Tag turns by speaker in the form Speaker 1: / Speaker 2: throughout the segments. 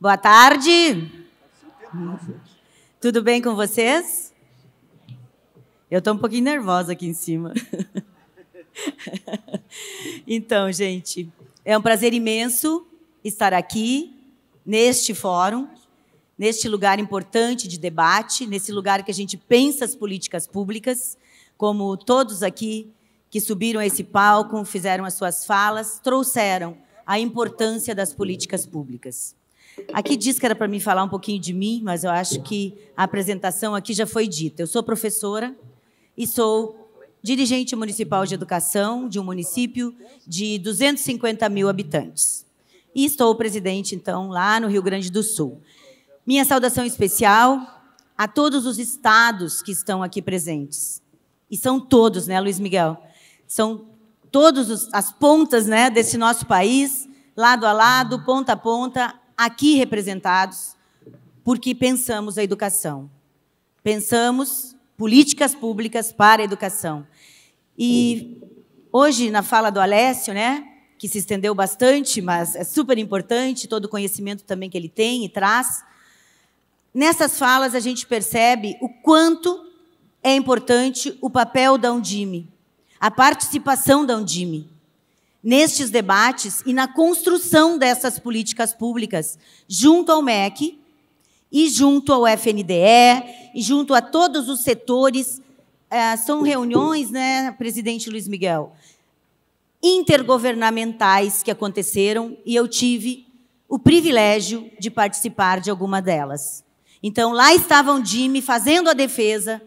Speaker 1: Boa tarde. Tudo bem com vocês? Eu estou um pouquinho nervosa aqui em cima. Então, gente, é um prazer imenso estar aqui neste fórum, neste lugar importante de debate, nesse lugar que a gente pensa as políticas públicas, como todos aqui que subiram a esse palco, fizeram as suas falas, trouxeram a importância das políticas públicas. Aqui diz que era para mim falar um pouquinho de mim, mas eu acho que a apresentação aqui já foi dita. Eu sou professora e sou dirigente municipal de educação de um município de 250 mil habitantes. E estou presidente, então, lá no Rio Grande do Sul. Minha saudação especial a todos os estados que estão aqui presentes. E são todos, né, Luiz Miguel? São todas as pontas né, desse nosso país, lado a lado, ponta a ponta, aqui representados, porque pensamos a educação. Pensamos políticas públicas para a educação. E hoje, na fala do Alessio, né, que se estendeu bastante, mas é super importante todo o conhecimento também que ele tem e traz, nessas falas a gente percebe o quanto é importante o papel da Undime, a participação da Undime nestes debates e na construção dessas políticas públicas junto ao MEC e junto ao FNDE e junto a todos os setores. É, são reuniões, né, presidente Luiz Miguel, intergovernamentais que aconteceram e eu tive o privilégio de participar de alguma delas. Então, lá estavam Dime fazendo a defesa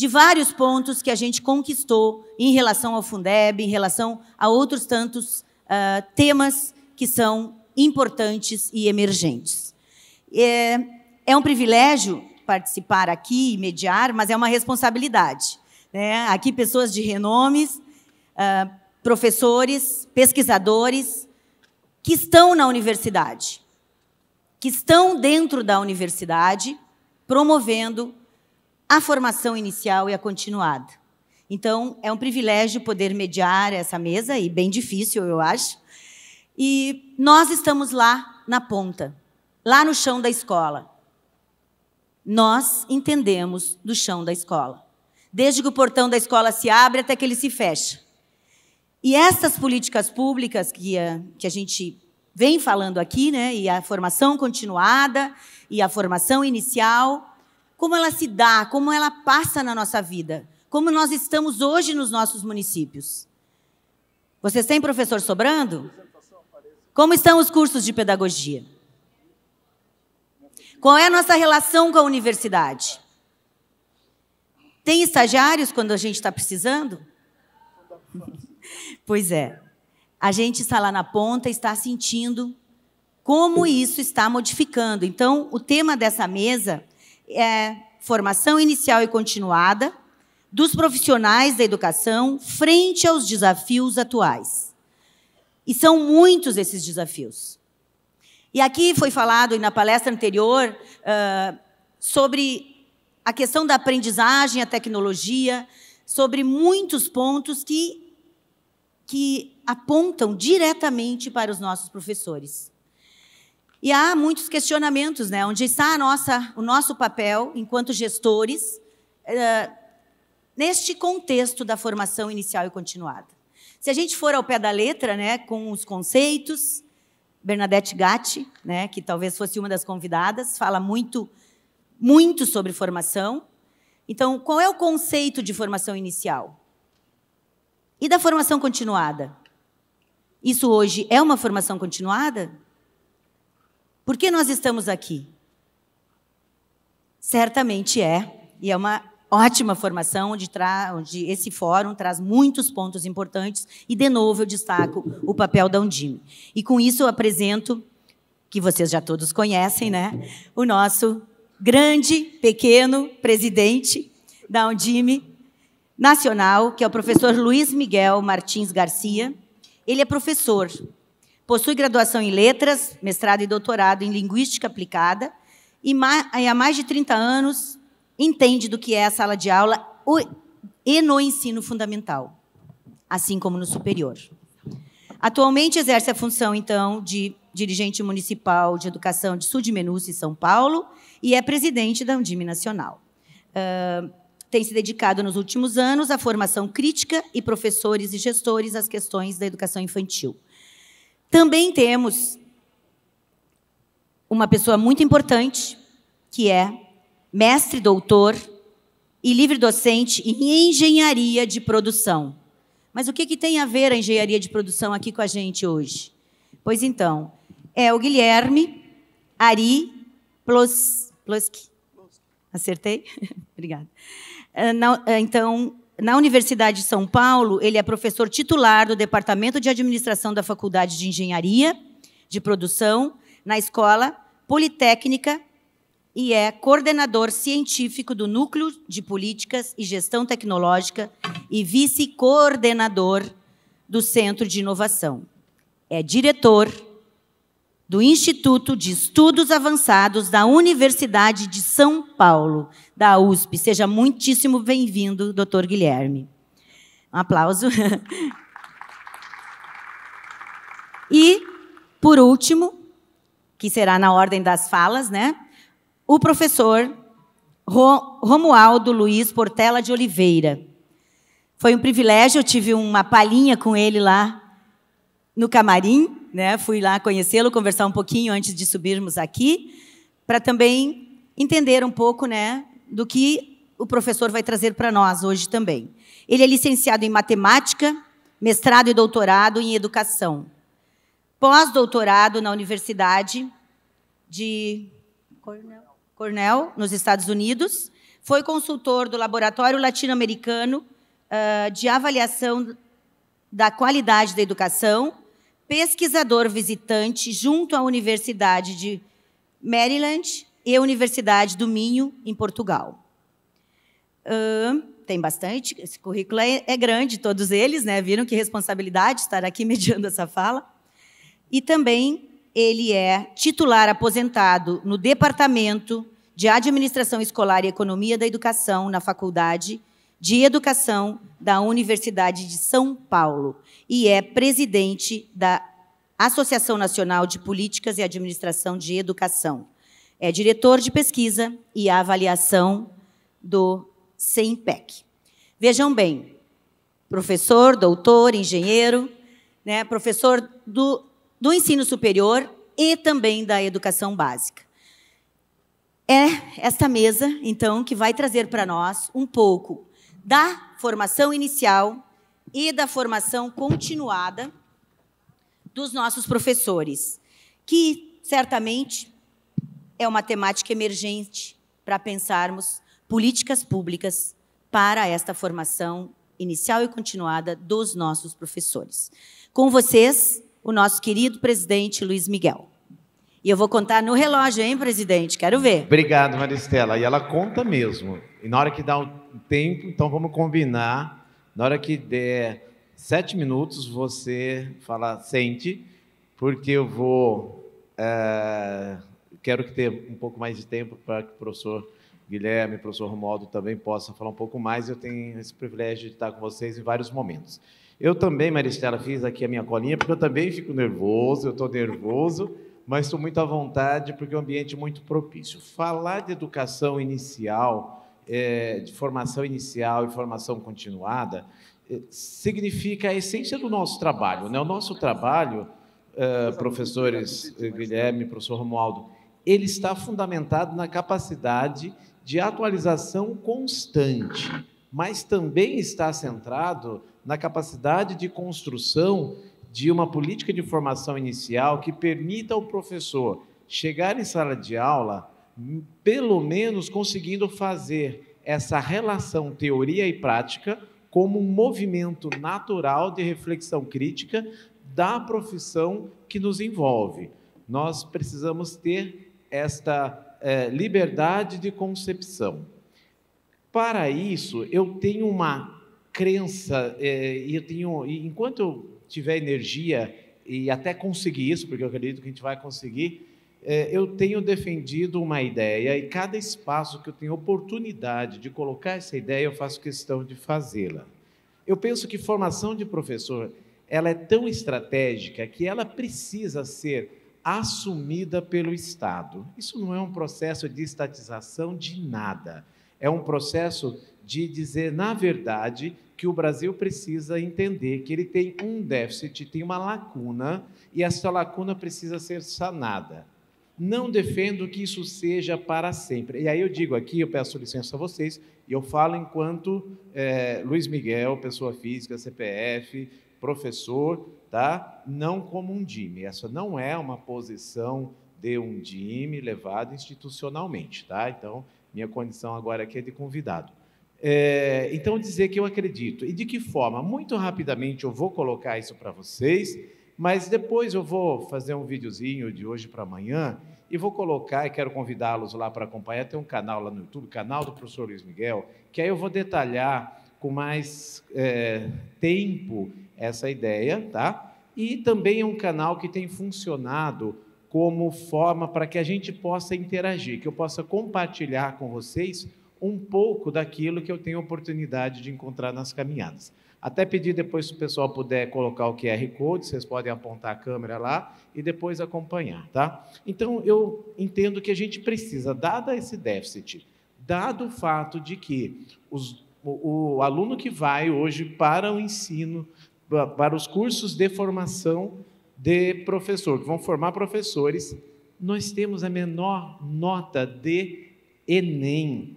Speaker 1: de vários pontos que a gente conquistou em relação ao Fundeb, em relação a outros tantos uh, temas que são importantes e emergentes. É, é um privilégio participar aqui e mediar, mas é uma responsabilidade. Né? Aqui, pessoas de renomes, uh, professores, pesquisadores, que estão na universidade, que estão dentro da universidade, promovendo a formação inicial e a continuada. Então, é um privilégio poder mediar essa mesa, e bem difícil, eu acho. E nós estamos lá na ponta, lá no chão da escola. Nós entendemos do chão da escola. Desde que o portão da escola se abre até que ele se fecha. E essas políticas públicas que a, que a gente vem falando aqui, né, e a formação continuada e a formação inicial, como ela se dá, como ela passa na nossa vida, como nós estamos hoje nos nossos municípios. Vocês têm professor sobrando? Como estão os cursos de pedagogia? Qual é a nossa relação com a universidade? Tem estagiários quando a gente está precisando? pois é. A gente está lá na ponta, está sentindo como isso está modificando. Então, o tema dessa mesa é, formação inicial e continuada dos profissionais da educação frente aos desafios atuais. E são muitos esses desafios. E aqui foi falado na palestra anterior uh, sobre a questão da aprendizagem, a tecnologia, sobre muitos pontos que, que apontam diretamente para os nossos professores. E há muitos questionamentos, né? Onde está nossa, o nosso papel enquanto gestores uh, neste contexto da formação inicial e continuada? Se a gente for ao pé da letra, né, com os conceitos, Bernadette Gatti, né, que talvez fosse uma das convidadas, fala muito, muito sobre formação. Então, qual é o conceito de formação inicial? E da formação continuada? Isso hoje é uma formação continuada? Por que nós estamos aqui? Certamente é, e é uma ótima formação, onde, onde, esse fórum traz muitos pontos importantes, e, de novo, eu destaco o papel da Undime. E, com isso, eu apresento, que vocês já todos conhecem, né, o nosso grande, pequeno presidente da Undime Nacional, que é o professor Luiz Miguel Martins Garcia. Ele é professor, Possui graduação em letras, mestrado e doutorado em linguística aplicada e há mais de 30 anos entende do que é a sala de aula e no ensino fundamental, assim como no superior. Atualmente exerce a função, então, de dirigente municipal de educação de Sul de Menus e São Paulo e é presidente da Undime Nacional. Uh, tem se dedicado nos últimos anos à formação crítica e professores e gestores às questões da educação infantil. Também temos uma pessoa muito importante, que é mestre doutor e livre docente em engenharia de produção. Mas o que, que tem a ver a engenharia de produção aqui com a gente hoje? Pois então, é o Guilherme Ari Plos, Ploski. Acertei? Obrigada. Ah, ah, então, na Universidade de São Paulo, ele é professor titular do Departamento de Administração da Faculdade de Engenharia de Produção, na Escola Politécnica, e é coordenador científico do Núcleo de Políticas e Gestão Tecnológica e vice-coordenador do Centro de Inovação. É diretor do Instituto de Estudos Avançados da Universidade de São Paulo, da USP. Seja muitíssimo bem-vindo, doutor Guilherme. Um aplauso. E, por último, que será na ordem das falas, né? O professor Romualdo Luiz Portela de Oliveira. Foi um privilégio, eu tive uma palhinha com ele lá no camarim né? Fui lá conhecê-lo, conversar um pouquinho antes de subirmos aqui, para também entender um pouco, né, do que o professor vai trazer para nós hoje também. Ele é licenciado em matemática, mestrado e doutorado em educação. Pós-doutorado na Universidade de Cornell, Cornell, nos Estados Unidos. Foi consultor do Laboratório Latino-Americano uh, de Avaliação da Qualidade da Educação pesquisador visitante junto à Universidade de Maryland e Universidade do Minho, em Portugal. Uh, tem bastante, esse currículo é, é, grande, todos eles, né? Viram que responsabilidade estar aqui mediando essa fala. E também ele é titular aposentado no Departamento de Administração Escolar e Economia da Educação na Faculdade de Educação da Universidade de São Paulo e é presidente da Associação Nacional de Políticas e Administração de Educação. É diretor de pesquisa e avaliação do CEMPEC. Vejam bem, professor, doutor, engenheiro, né, professor do, do ensino superior e também da educação básica. É esta mesa, então, que vai trazer para nós um pouco da formação inicial e da formação continuada dos nossos professores, que certamente é uma temática emergente para pensarmos políticas públicas para esta formação inicial e continuada dos nossos professores. Com vocês, o nosso querido presidente Luiz Miguel. E eu vou contar no relógio, hein, presidente? Quero ver.
Speaker 2: Obrigado, Maristela. E ela conta mesmo. E na hora que dá o tempo, então vamos combinar na hora que der sete minutos, você fala, sente, porque eu vou. É, quero que tenha um pouco mais de tempo para que o professor Guilherme, o professor Romualdo também possa falar um pouco mais. Eu tenho esse privilégio de estar com vocês em vários momentos. Eu também, Maristela, fiz aqui a minha colinha, porque eu também fico nervoso, eu estou nervoso, mas estou muito à vontade, porque o é um ambiente muito propício. Falar de educação inicial é, de formação inicial e formação continuada, é, significa a essência do nosso trabalho. Né? O nosso trabalho, é, professores eh, Guilherme, professor Romualdo, ele está fundamentado na capacidade de atualização constante, mas também está centrado na capacidade de construção de uma política de formação inicial que permita ao professor chegar em sala de aula pelo menos conseguindo fazer essa relação teoria e prática como um movimento natural de reflexão crítica da profissão que nos envolve. Nós precisamos ter esta é, liberdade de concepção. Para isso, eu tenho uma crença, é, eu tenho, enquanto eu tiver energia e até conseguir isso, porque eu acredito que a gente vai conseguir, é, eu tenho defendido uma ideia e cada espaço que eu tenho oportunidade de colocar essa ideia, eu faço questão de fazê-la. Eu penso que formação de professor ela é tão estratégica que ela precisa ser assumida pelo Estado. Isso não é um processo de estatização de nada. É um processo de dizer, na verdade, que o Brasil precisa entender que ele tem um déficit, tem uma lacuna, e essa lacuna precisa ser sanada não defendo que isso seja para sempre. E aí eu digo aqui, eu peço licença a vocês, e eu falo enquanto é, Luiz Miguel, pessoa física, CPF, professor, tá? não como um DIME. Essa não é uma posição de um DIME levada institucionalmente. Tá? Então, minha condição agora aqui é de convidado. É, então, dizer que eu acredito. E de que forma? Muito rapidamente eu vou colocar isso para vocês mas depois eu vou fazer um videozinho de hoje para amanhã e vou colocar, e quero convidá-los lá para acompanhar. Tem um canal lá no YouTube, canal do professor Luiz Miguel, que aí eu vou detalhar com mais é, tempo essa ideia, tá? E também é um canal que tem funcionado como forma para que a gente possa interagir, que eu possa compartilhar com vocês um pouco daquilo que eu tenho oportunidade de encontrar nas caminhadas. Até pedir depois, se o pessoal puder colocar o QR Code, vocês podem apontar a câmera lá e depois acompanhar, tá? Então, eu entendo que a gente precisa, dado esse déficit, dado o fato de que os, o, o aluno que vai hoje para o ensino, para os cursos de formação de professor, que vão formar professores, nós temos a menor nota de Enem.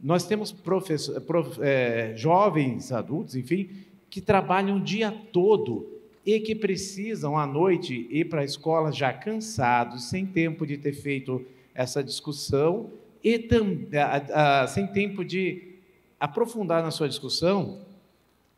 Speaker 2: Nós temos professor, prof, é, jovens adultos, enfim, que trabalham o dia todo e que precisam à noite ir para a escola já cansados, sem tempo de ter feito essa discussão e tam, a, a, sem tempo de aprofundar na sua discussão.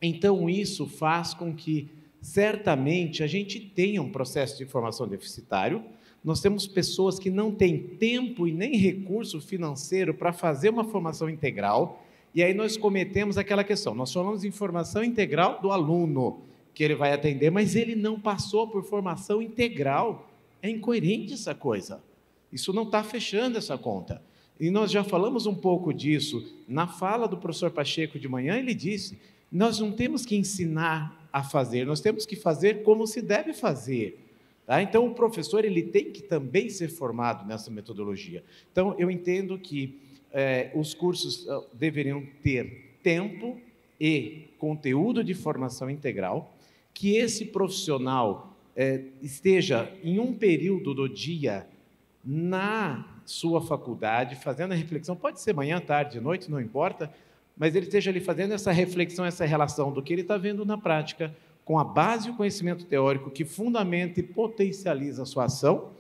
Speaker 2: Então, isso faz com que, certamente, a gente tenha um processo de formação deficitário. Nós temos pessoas que não têm tempo e nem recurso financeiro para fazer uma formação integral e aí nós cometemos aquela questão. Nós falamos de formação integral do aluno que ele vai atender, mas ele não passou por formação integral. É incoerente essa coisa. Isso não está fechando essa conta. E nós já falamos um pouco disso na fala do professor Pacheco de manhã. Ele disse: nós não temos que ensinar a fazer, nós temos que fazer como se deve fazer. Tá? Então, o professor ele tem que também ser formado nessa metodologia. Então, eu entendo que é, os cursos ah, deveriam ter tempo e conteúdo de formação integral, que esse profissional é, esteja em um período do dia na sua faculdade, fazendo a reflexão, pode ser manhã, tarde, noite, não importa, mas ele esteja ali fazendo essa reflexão, essa relação do que ele está vendo na prática, com a base e o conhecimento teórico que fundamenta e potencializa a sua ação,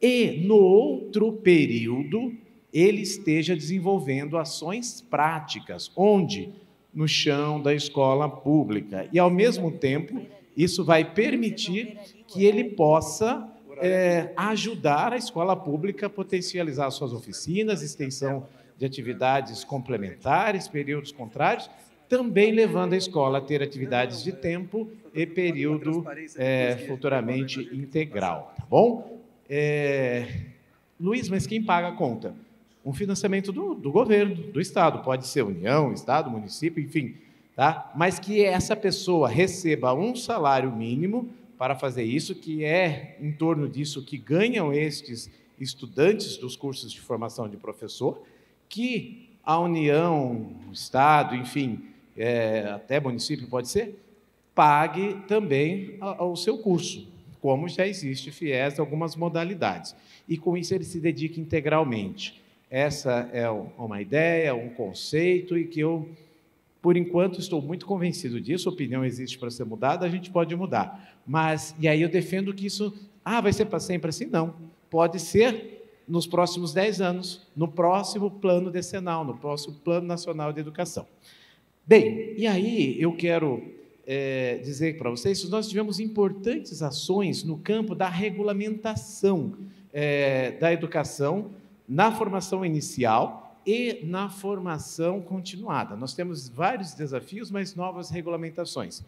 Speaker 2: e no outro período ele esteja desenvolvendo ações práticas. Onde? No chão da escola pública. E, ao mesmo tempo, isso vai permitir que ele possa é, ajudar a escola pública a potencializar suas oficinas, extensão de atividades complementares, períodos contrários, também levando a escola a ter atividades de tempo e período é, futuramente integral. Tá bom? É, Luiz, mas quem paga a conta? um financiamento do, do governo, do Estado, pode ser União, Estado, município, enfim, tá? mas que essa pessoa receba um salário mínimo para fazer isso, que é em torno disso que ganham estes estudantes dos cursos de formação de professor, que a União, o Estado, enfim, é, até município pode ser, pague também ao seu curso, como já existe FIES algumas modalidades. E com isso ele se dedica integralmente. Essa é uma ideia, um conceito e que eu, por enquanto, estou muito convencido disso. A opinião existe para ser mudada, a gente pode mudar. Mas, e aí eu defendo que isso, ah, vai ser para sempre assim? Não. Pode ser nos próximos 10 anos, no próximo plano decenal, no próximo plano nacional de educação. Bem, e aí eu quero é, dizer para vocês que nós tivemos importantes ações no campo da regulamentação é, da educação na formação inicial e na formação continuada. Nós temos vários desafios, mas novas regulamentações.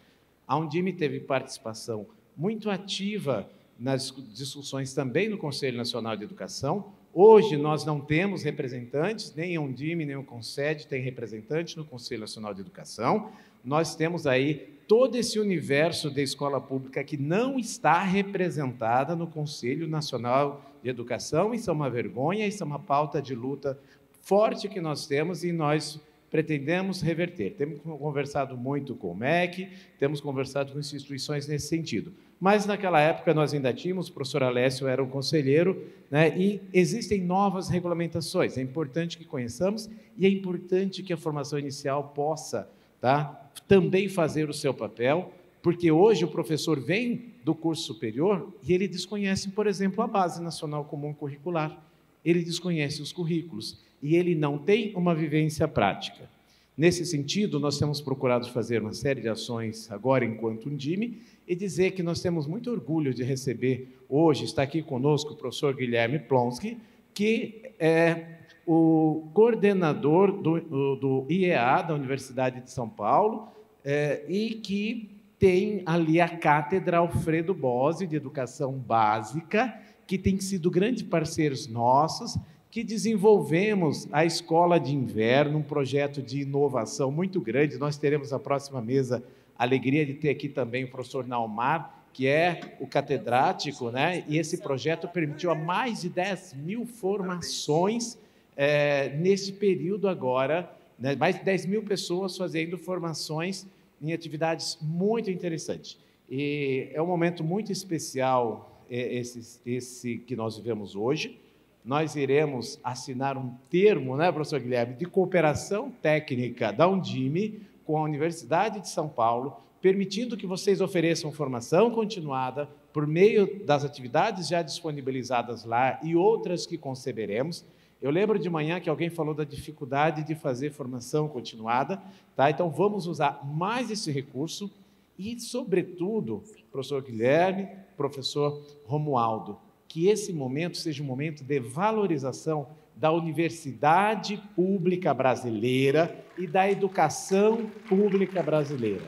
Speaker 2: A Undime teve participação muito ativa nas discussões também no Conselho Nacional de Educação. Hoje nós não temos representantes, nem a Undime, nem o CONSED tem representante no Conselho Nacional de Educação. Nós temos aí todo esse universo da escola pública que não está representada no Conselho Nacional de Educação. Isso é uma vergonha, isso é uma pauta de luta forte que nós temos e nós pretendemos reverter. Temos conversado muito com o MEC, temos conversado com instituições nesse sentido. Mas naquela época nós ainda tínhamos, o professor Alessio era o conselheiro, né, e existem novas regulamentações. É importante que conheçamos e é importante que a formação inicial possa tá, também fazer o seu papel, porque hoje o professor vem do curso superior e ele desconhece, por exemplo, a Base Nacional Comum Curricular, ele desconhece os currículos e ele não tem uma vivência prática. Nesse sentido, nós temos procurado fazer uma série de ações agora enquanto Undime e dizer que nós temos muito orgulho de receber hoje, está aqui conosco o professor Guilherme Plonsky, que é o coordenador do, do IEA, da Universidade de São Paulo, é, e que tem ali a Cátedra Alfredo Bose de Educação Básica, que tem sido grandes parceiros nossos, que desenvolvemos a Escola de Inverno, um projeto de inovação muito grande. Nós teremos a próxima mesa a alegria de ter aqui também o professor Naumar, que é o catedrático, né? E esse projeto permitiu a mais de 10 mil formações é, nesse período agora, né? mais de 10 mil pessoas fazendo formações em atividades muito interessantes. E é um momento muito especial é, esse, esse que nós vivemos hoje. Nós iremos assinar um termo, né, professor Guilherme, de cooperação técnica da Undime com a Universidade de São Paulo, permitindo que vocês ofereçam formação continuada por meio das atividades já disponibilizadas lá e outras que conceberemos eu lembro de manhã que alguém falou da dificuldade de fazer formação continuada, tá? Então vamos usar mais esse recurso e, sobretudo, professor Guilherme, professor Romualdo, que esse momento seja um momento de valorização da universidade pública brasileira e da educação pública brasileira.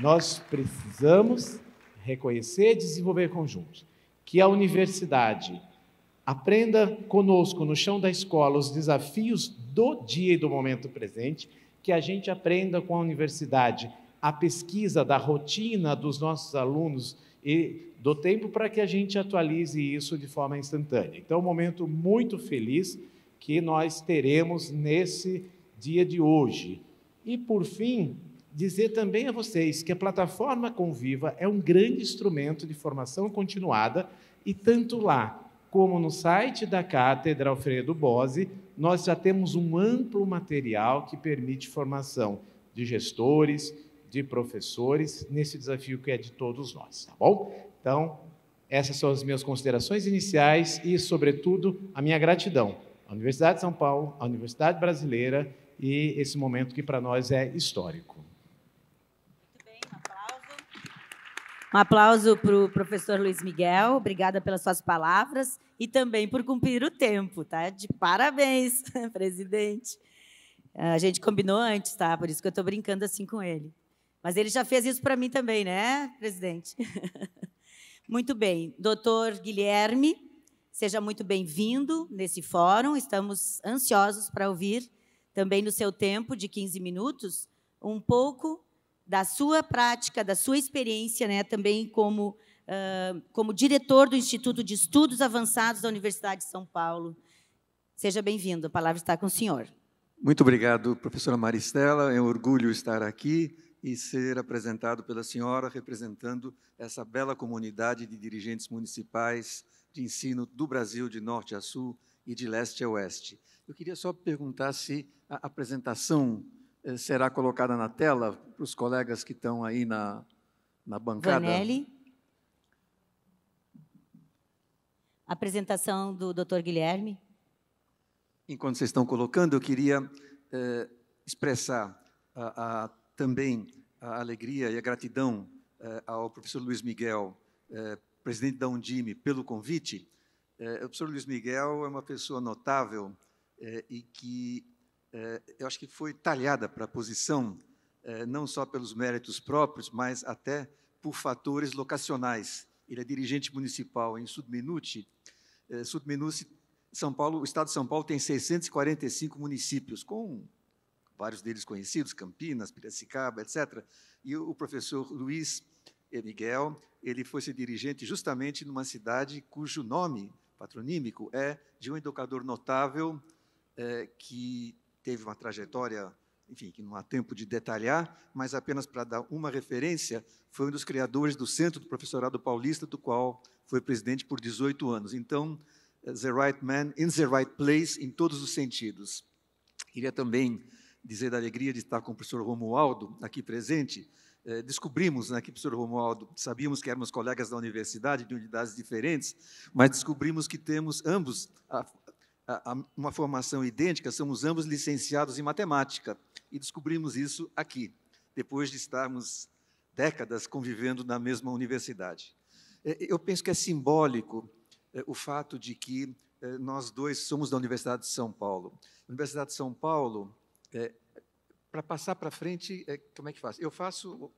Speaker 2: Nós precisamos reconhecer e desenvolver conjuntos que a universidade Aprenda conosco no chão da escola os desafios do dia e do momento presente, que a gente aprenda com a universidade a pesquisa da rotina dos nossos alunos e do tempo para que a gente atualize isso de forma instantânea. Então, é um momento muito feliz que nós teremos nesse dia de hoje. E, por fim, dizer também a vocês que a plataforma Conviva é um grande instrumento de formação continuada e tanto lá como no site da Cátedra Alfredo Bose, nós já temos um amplo material que permite formação de gestores, de professores, nesse desafio que é de todos nós, tá bom? Então, essas são as minhas considerações iniciais e, sobretudo, a minha gratidão à Universidade de São Paulo, à Universidade Brasileira e esse momento que para nós é histórico.
Speaker 1: Um aplauso para o professor Luiz Miguel, obrigada pelas suas palavras e também por cumprir o tempo, tá? De parabéns, presidente. Ah, a gente combinou antes, tá? Por isso que eu estou brincando assim com ele. Mas ele já fez isso para mim também, né, presidente? muito bem. Doutor Guilherme, seja muito bem-vindo nesse fórum. Estamos ansiosos para ouvir, também no seu tempo de 15 minutos, um pouco da sua prática, da sua experiência, né, também como, uh, como diretor do Instituto de Estudos Avançados da Universidade de São Paulo. Seja bem-vindo, a palavra está com o senhor.
Speaker 3: Muito obrigado, professora Maristela. É um orgulho estar aqui e ser apresentado pela senhora, representando essa bela comunidade de dirigentes municipais de ensino do Brasil, de norte a sul e de leste a oeste. Eu queria só perguntar se a apresentação eh, será colocada na tela para os colegas que estão aí na, na bancada. Vanelli.
Speaker 1: Apresentação do Dr. Guilherme.
Speaker 3: Enquanto vocês estão colocando, eu queria eh, expressar a, a, também a alegria e a gratidão eh, ao professor Luiz Miguel, eh, presidente da Undime, pelo convite. Eh, o professor Luiz Miguel é uma pessoa notável eh, e que é, eu acho que foi talhada para a posição, é, não só pelos méritos próprios, mas até por fatores locacionais. Ele é dirigente municipal em Sudmenuti. É, Sudmenuti, São Paulo, o estado de São Paulo tem 645 municípios, com vários deles conhecidos, Campinas, Piracicaba, etc. E o professor Luiz Miguel, ele foi ser dirigente justamente numa cidade cujo nome patronímico é de um educador notável é, que teve uma trajetória, enfim, que não há tempo de detalhar, mas apenas para dar uma referência, foi um dos criadores do Centro do Professorado Paulista, do qual foi presidente por 18 anos. Então, eh, the right man in the right place, em todos os sentidos. Queria também dizer da alegria de estar com o professor Romualdo aqui presente. Eh, descobrimos né, que o professor Romualdo, sabíamos que éramos colegas da universidade, de unidades diferentes, mas descobrimos que temos ambos a, uma formação idêntica, somos ambos licenciados em matemática e descobrimos isso aqui, depois de estarmos décadas convivendo na mesma universidade. É, eu penso que é simbólico é, o fato de que é, nós dois somos da Universidade de São Paulo. A Universidade de São Paulo, é, para passar para frente, é, como é que faz? Eu faço.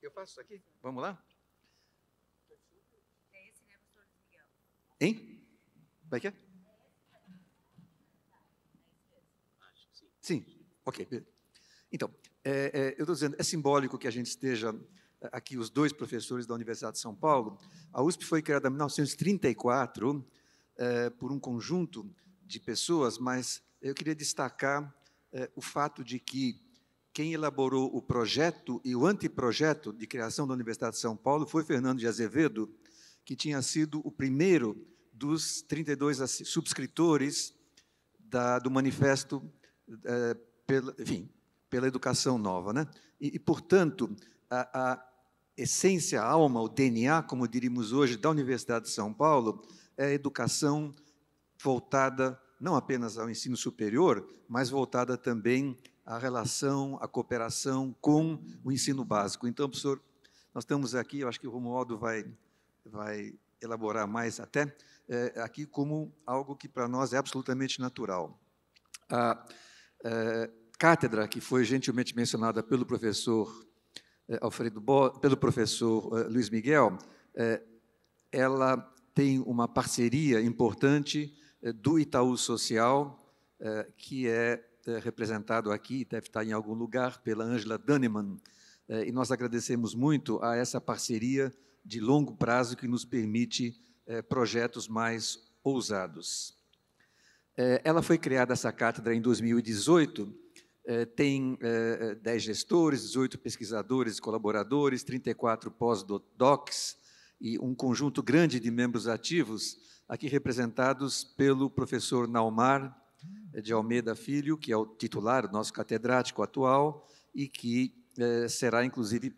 Speaker 3: Eu faço aqui? Vamos lá? É esse, né, professor Miguel? Hein? Como é que é? Sim, ok. Então, é, é, eu estou dizendo, é simbólico que a gente esteja é, aqui, os dois professores da Universidade de São Paulo. A USP foi criada em 1934 é, por um conjunto de pessoas, mas eu queria destacar é, o fato de que quem elaborou o projeto e o anteprojeto de criação da Universidade de São Paulo foi Fernando de Azevedo, que tinha sido o primeiro dos 32 subscritores da, do manifesto é, pela, enfim, pela educação nova. Né? E, e portanto, a, a, essência, a alma, o DNA, como diríamos hoje, da Universidade de São Paulo é a educação voltada não apenas ao ensino superior, mas voltada também à relação, à cooperação com o ensino básico. Então, professor, nós estamos aqui, eu acho que o Romualdo vai, vai elaborar mais até é, aqui como algo que para nós é absolutamente natural. A é, cátedra que foi gentilmente mencionada pelo professor é, Alfredo Bo, pelo professor é, Luiz Miguel, é, ela tem uma parceria importante é, do Itaú Social, que é representado aqui, deve estar em algum lugar, pela Angela Dunneman. E nós agradecemos muito a essa parceria de longo prazo que nos permite é, projetos mais ousados. É, ela foi criada, essa cátedra, em 2018, é, eh, tem 10 gestores, 18 pesquisadores e colaboradores, 34 pós-docs e um conjunto grande de membros ativos, aqui representados pelo professor Naumar de Almeida Filho, que é o titular, nosso catedrático atual, e que será, inclusive,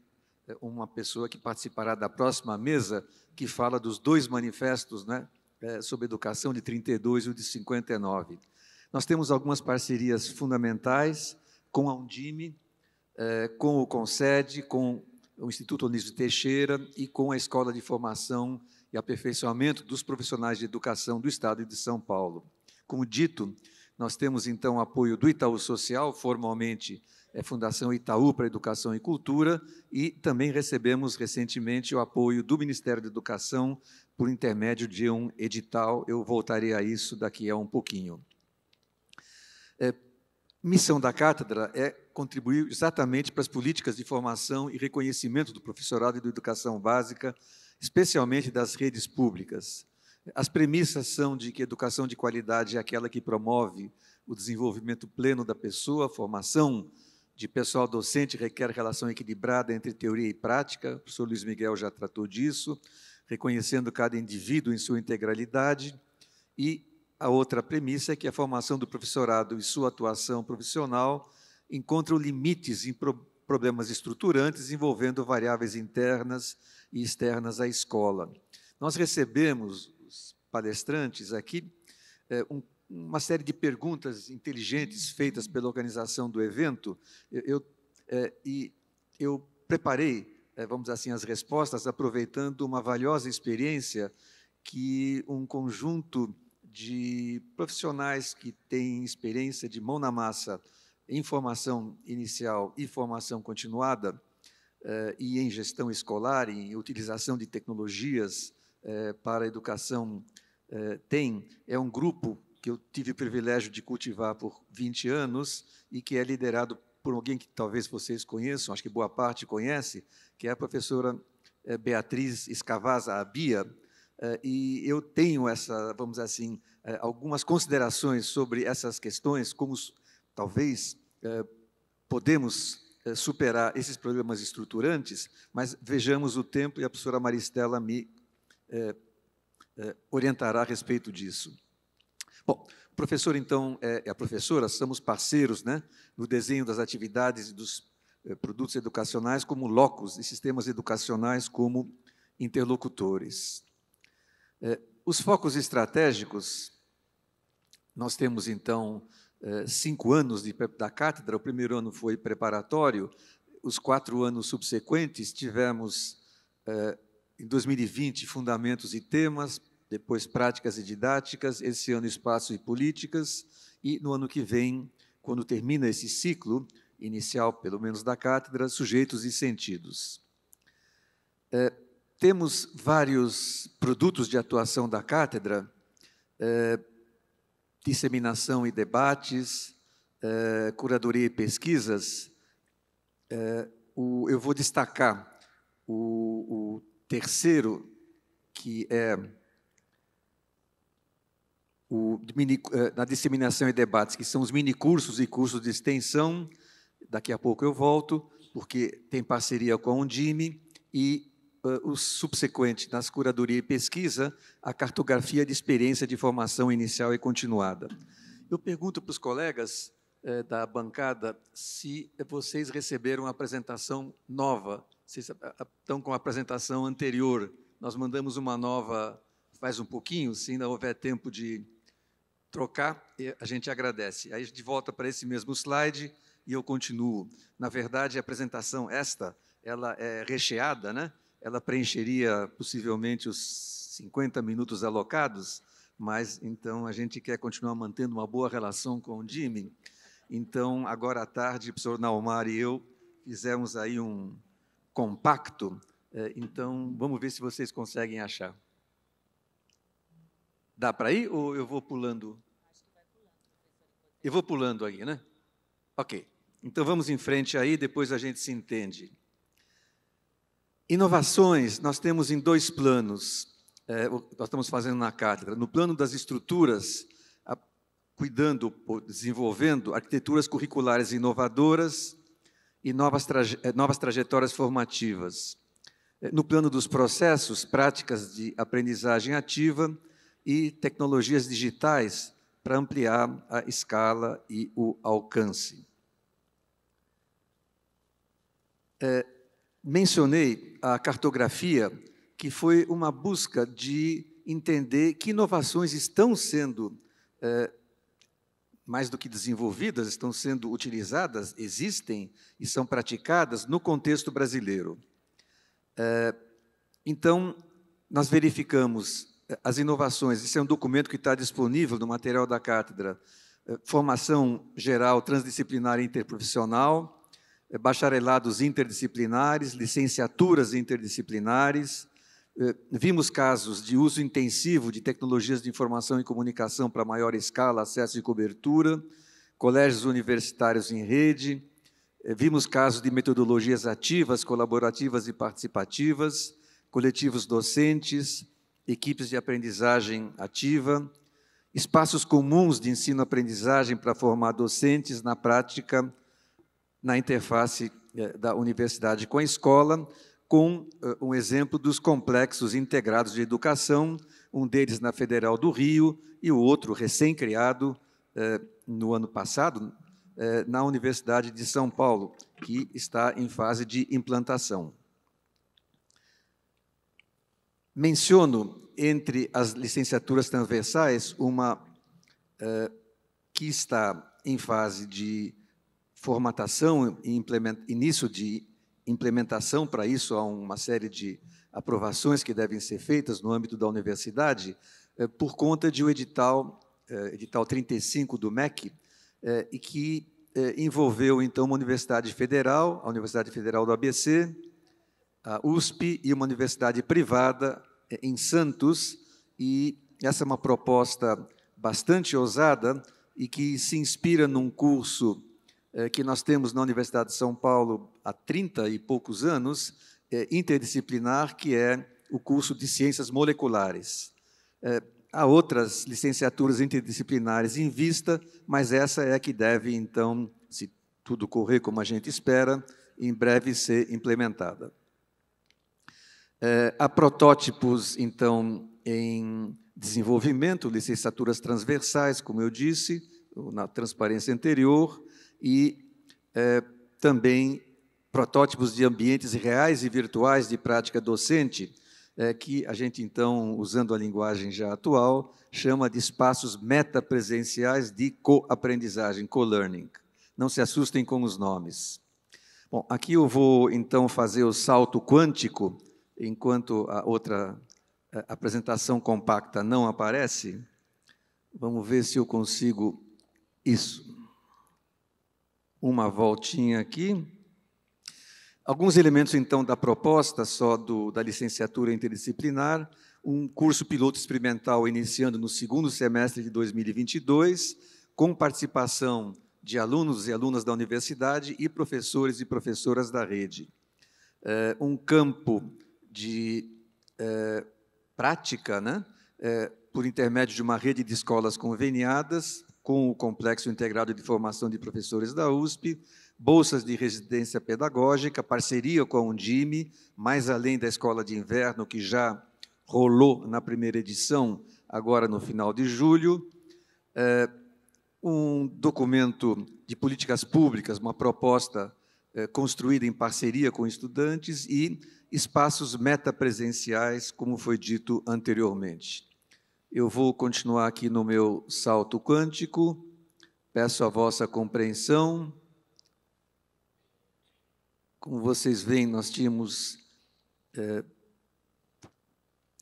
Speaker 3: é, uma pessoa que participará da próxima mesa, que fala dos dois manifestos né, é, sobre educação, de 32 e o de 59. Nós temos algumas parcerias fundamentais com a Undime, é, com o Concede, com o Instituto Onísio Teixeira e com a Escola de Formação e Aperfeiçoamento dos Profissionais de Educação do Estado de São Paulo. Como dito, nós temos então apoio do Itaú Social, formalmente é Fundação Itaú para Educação e Cultura, e também recebemos recentemente o apoio do Ministério da Educação por intermédio de um edital. Eu voltarei a isso daqui a um pouquinho. É, missão da cátedra é contribuir exatamente para as políticas de formação e reconhecimento do professorado e da educação básica, especialmente das redes públicas. As premissas são de que educação de qualidade é aquela que promove o desenvolvimento pleno da pessoa, a formação de pessoal docente requer relação equilibrada entre teoria e prática. O professor Luiz Miguel já tratou disso, reconhecendo cada indivíduo em sua integralidade. E a outra premissa é que a formação do professorado e sua atuação profissional encontram limites em pro problemas estruturantes envolvendo variáveis internas e externas à escola. Nós recebemos palestrantes aqui é, um uma série de perguntas inteligentes feitas pela organização do evento, eu, eu é, e eu preparei, é, vamos dizer assim, as respostas aproveitando uma valiosa experiência que um conjunto de profissionais que têm experiência de mão na massa em formação inicial e formação continuada é, e em gestão escolar, em utilização de tecnologias é, para a educação é, tem, é um grupo que eu tive o privilégio de cultivar por 20 anos e que é liderado por alguém que talvez vocês conheçam, acho que boa parte conhece, que é a professora eh, Beatriz Escavaza, Abia. Bia, eh, e eu tenho essa, vamos dizer assim, eh, algumas considerações sobre essas questões, como talvez podemos superar esses problemas estruturantes, mas vejamos o tempo e a professora Maristela me orientará a respeito disso. Bom, o professor, então, é, é, a professora, somos parceiros né, no desenho das atividades e dos é, produtos educacionais como locos e sistemas educacionais como interlocutores. É, os focos estratégicos, nós temos, então, é, cinco anos de, da cátedra, o primeiro ano foi preparatório, os quatro anos subsequentes tivemos, é, em 2020, fundamentos e temas, depois práticas e didáticas, esse ano espaços e políticas, e no ano que vem, quando termina esse ciclo, inicial pelo menos da cátedra, sujeitos e sentidos. É, temos vários produtos de atuação da cátedra, é, disseminação e debates, é, curadoria e pesquisas. É, o, eu vou destacar o, o terceiro, que é o, eh, na disseminação e debates, que são os minicursos e cursos de extensão. Daqui a pouco eu volto, porque tem parceria com a Undime e uh, o subsequente, nas curadoria e pesquisa, a cartografia de experiência de formação inicial e continuada. Eu pergunto para os colegas eh, da bancada se vocês receberam uma apresentação nova, se ah, ah, estão com a apresentação anterior. Nós mandamos uma nova faz um pouquinho, se ainda houver tempo de trocar, a gente agradece. Aí de volta para esse mesmo slide e eu continuo. Na verdade, a apresentação esta, ela é recheada, né? Ela preencheria possivelmente os 50 minutos alocados, mas então a gente quer continuar mantendo uma boa relação com o Jimmy. Então, agora à tarde, o professor Naumar e eu fizemos aí um compacto. É, então, vamos ver se vocês conseguem achar. Dá para ir ou eu vou pulando? Eu vou pulando aí, né? Ok. Então vamos em frente aí, depois a gente se entende. Inovações nós temos em dois planos. É, nós estamos fazendo na cátedra. No plano das estruturas, a, cuidando, desenvolvendo arquiteturas curriculares inovadoras e novas, traje, é, novas trajetórias formativas. É, no plano dos processos, práticas de aprendizagem ativa e tecnologias digitais para ampliar a escala e o alcance. É, mencionei a cartografia, que foi uma busca de entender que inovações estão sendo, é, mais do que desenvolvidas, estão sendo utilizadas, existem e são praticadas no contexto brasileiro. É, então, nós verificamos as inovações. Esse é um documento que está disponível no material da cátedra. Eh, formação geral transdisciplinar e interprofissional, eh, bacharelados interdisciplinares, licenciaturas interdisciplinares. Eh, vimos casos de uso intensivo de tecnologias de informação e comunicação para maior escala, acesso e cobertura, colégios universitários em rede. Vimos casos de metodologias ativas, colaborativas e participativas, coletivos docentes, equipes de aprendizagem ativa, espaços comuns de ensino-aprendizagem para formar docentes na prática, na interface eh, da universidade com a escola, com eh, um exemplo dos complexos integrados de educação, um deles na Federal do Rio e o outro recém-criado eh, no ano passado na Universidade de São Paulo, que está em fase de implantação. Menciono entre as licenciaturas transversais uma eh, que está em fase de formatação e início de implementação para isso há uma série de aprovações que devem ser feitas no âmbito da universidade eh, por conta de um edital eh, edital 35 do MEC eh, e que eh, envolveu então uma universidade federal, a Universidade Federal do ABC, a USP e uma universidade privada eh, em Santos, e essa é uma proposta bastante ousada e que se inspira num curso eh, que nós temos na Universidade de São Paulo há 30 e poucos anos, eh, interdisciplinar, que é o curso de Ciências Moleculares. Há outras licenciaturas interdisciplinares em vista, mas essa é a que deve, então, se tudo correr como a gente espera, em breve ser implementada. É, há protótipos, então, em desenvolvimento, licenciaturas transversais, como eu disse, na transparência anterior, e é, também protótipos de ambientes reais e virtuais de prática docente, é, que a gente, então, usando a linguagem já atual, chama de espaços metapresenciais de co-aprendizagem, co-learning. Não se assustem com os nomes. Bom, aqui eu vou, então, fazer o salto quântico enquanto a outra eh, apresentação compacta não aparece, vamos ver se eu consigo isso. Uma voltinha aqui. Alguns elementos, então, da proposta só do, da licenciatura interdisciplinar, um curso piloto experimental iniciando no segundo semestre de 2022, com participação de alunos e alunas da universidade e professores e professoras da rede. Eh, um campo de é, prática, né? É, por intermédio de uma rede de escolas conveniadas com o Complexo Integrado de Formação de Professores da USP, bolsas de residência pedagógica, parceria com a Undime, mais além da Escola de Inverno, que já rolou na primeira edição, agora no final de julho, é, um documento de políticas públicas, uma proposta eh, construída em parceria com estudantes e espaços metapresenciais, como foi dito anteriormente. Eu vou continuar aqui no meu salto quântico, peço a vossa compreensão. Como vocês veem, nós tínhamos, é,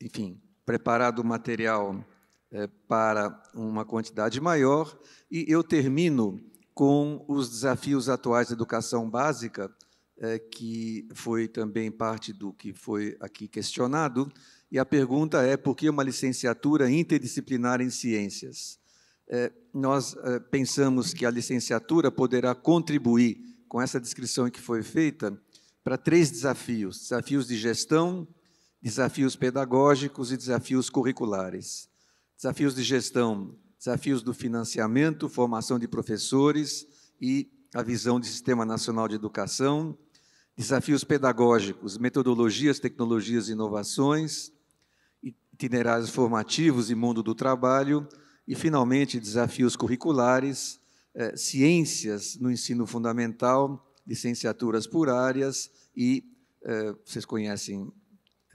Speaker 3: enfim, preparado o material é, para uma quantidade maior, e eu termino com os desafios atuais da educação básica, é, que foi também parte do que foi aqui questionado. E a pergunta é por que uma licenciatura interdisciplinar em ciências? É, nós é, pensamos que a licenciatura poderá contribuir com essa descrição que foi feita para três desafios: desafios de gestão, desafios pedagógicos e desafios curriculares. Desafios de gestão desafios do financiamento, formação de professores e a visão de Sistema Nacional de Educação, desafios pedagógicos, metodologias, tecnologias e inovações, itinerários formativos e mundo do trabalho, e, finalmente, desafios curriculares, eh, ciências no ensino fundamental, licenciaturas por áreas e, eh, vocês conhecem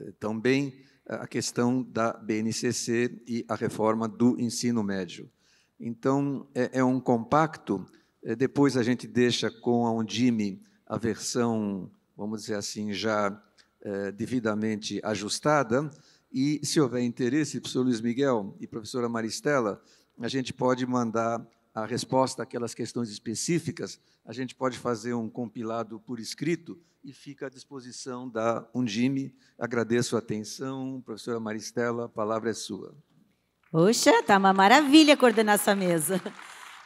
Speaker 3: eh, tão bem, a questão da BNCC e a reforma do ensino médio. Então, é, é um compacto. É, depois a gente deixa com a Undime a versão, vamos dizer assim, já é, devidamente ajustada. E, se houver interesse, professor Luiz Miguel e professora Maristela, a gente pode mandar a resposta àquelas questões específicas, a gente pode fazer um compilado por escrito e fica à disposição da Undime. Agradeço a atenção. Professora Maristela, a palavra é
Speaker 1: sua. Poxa, tá uma maravilha coordenar essa mesa.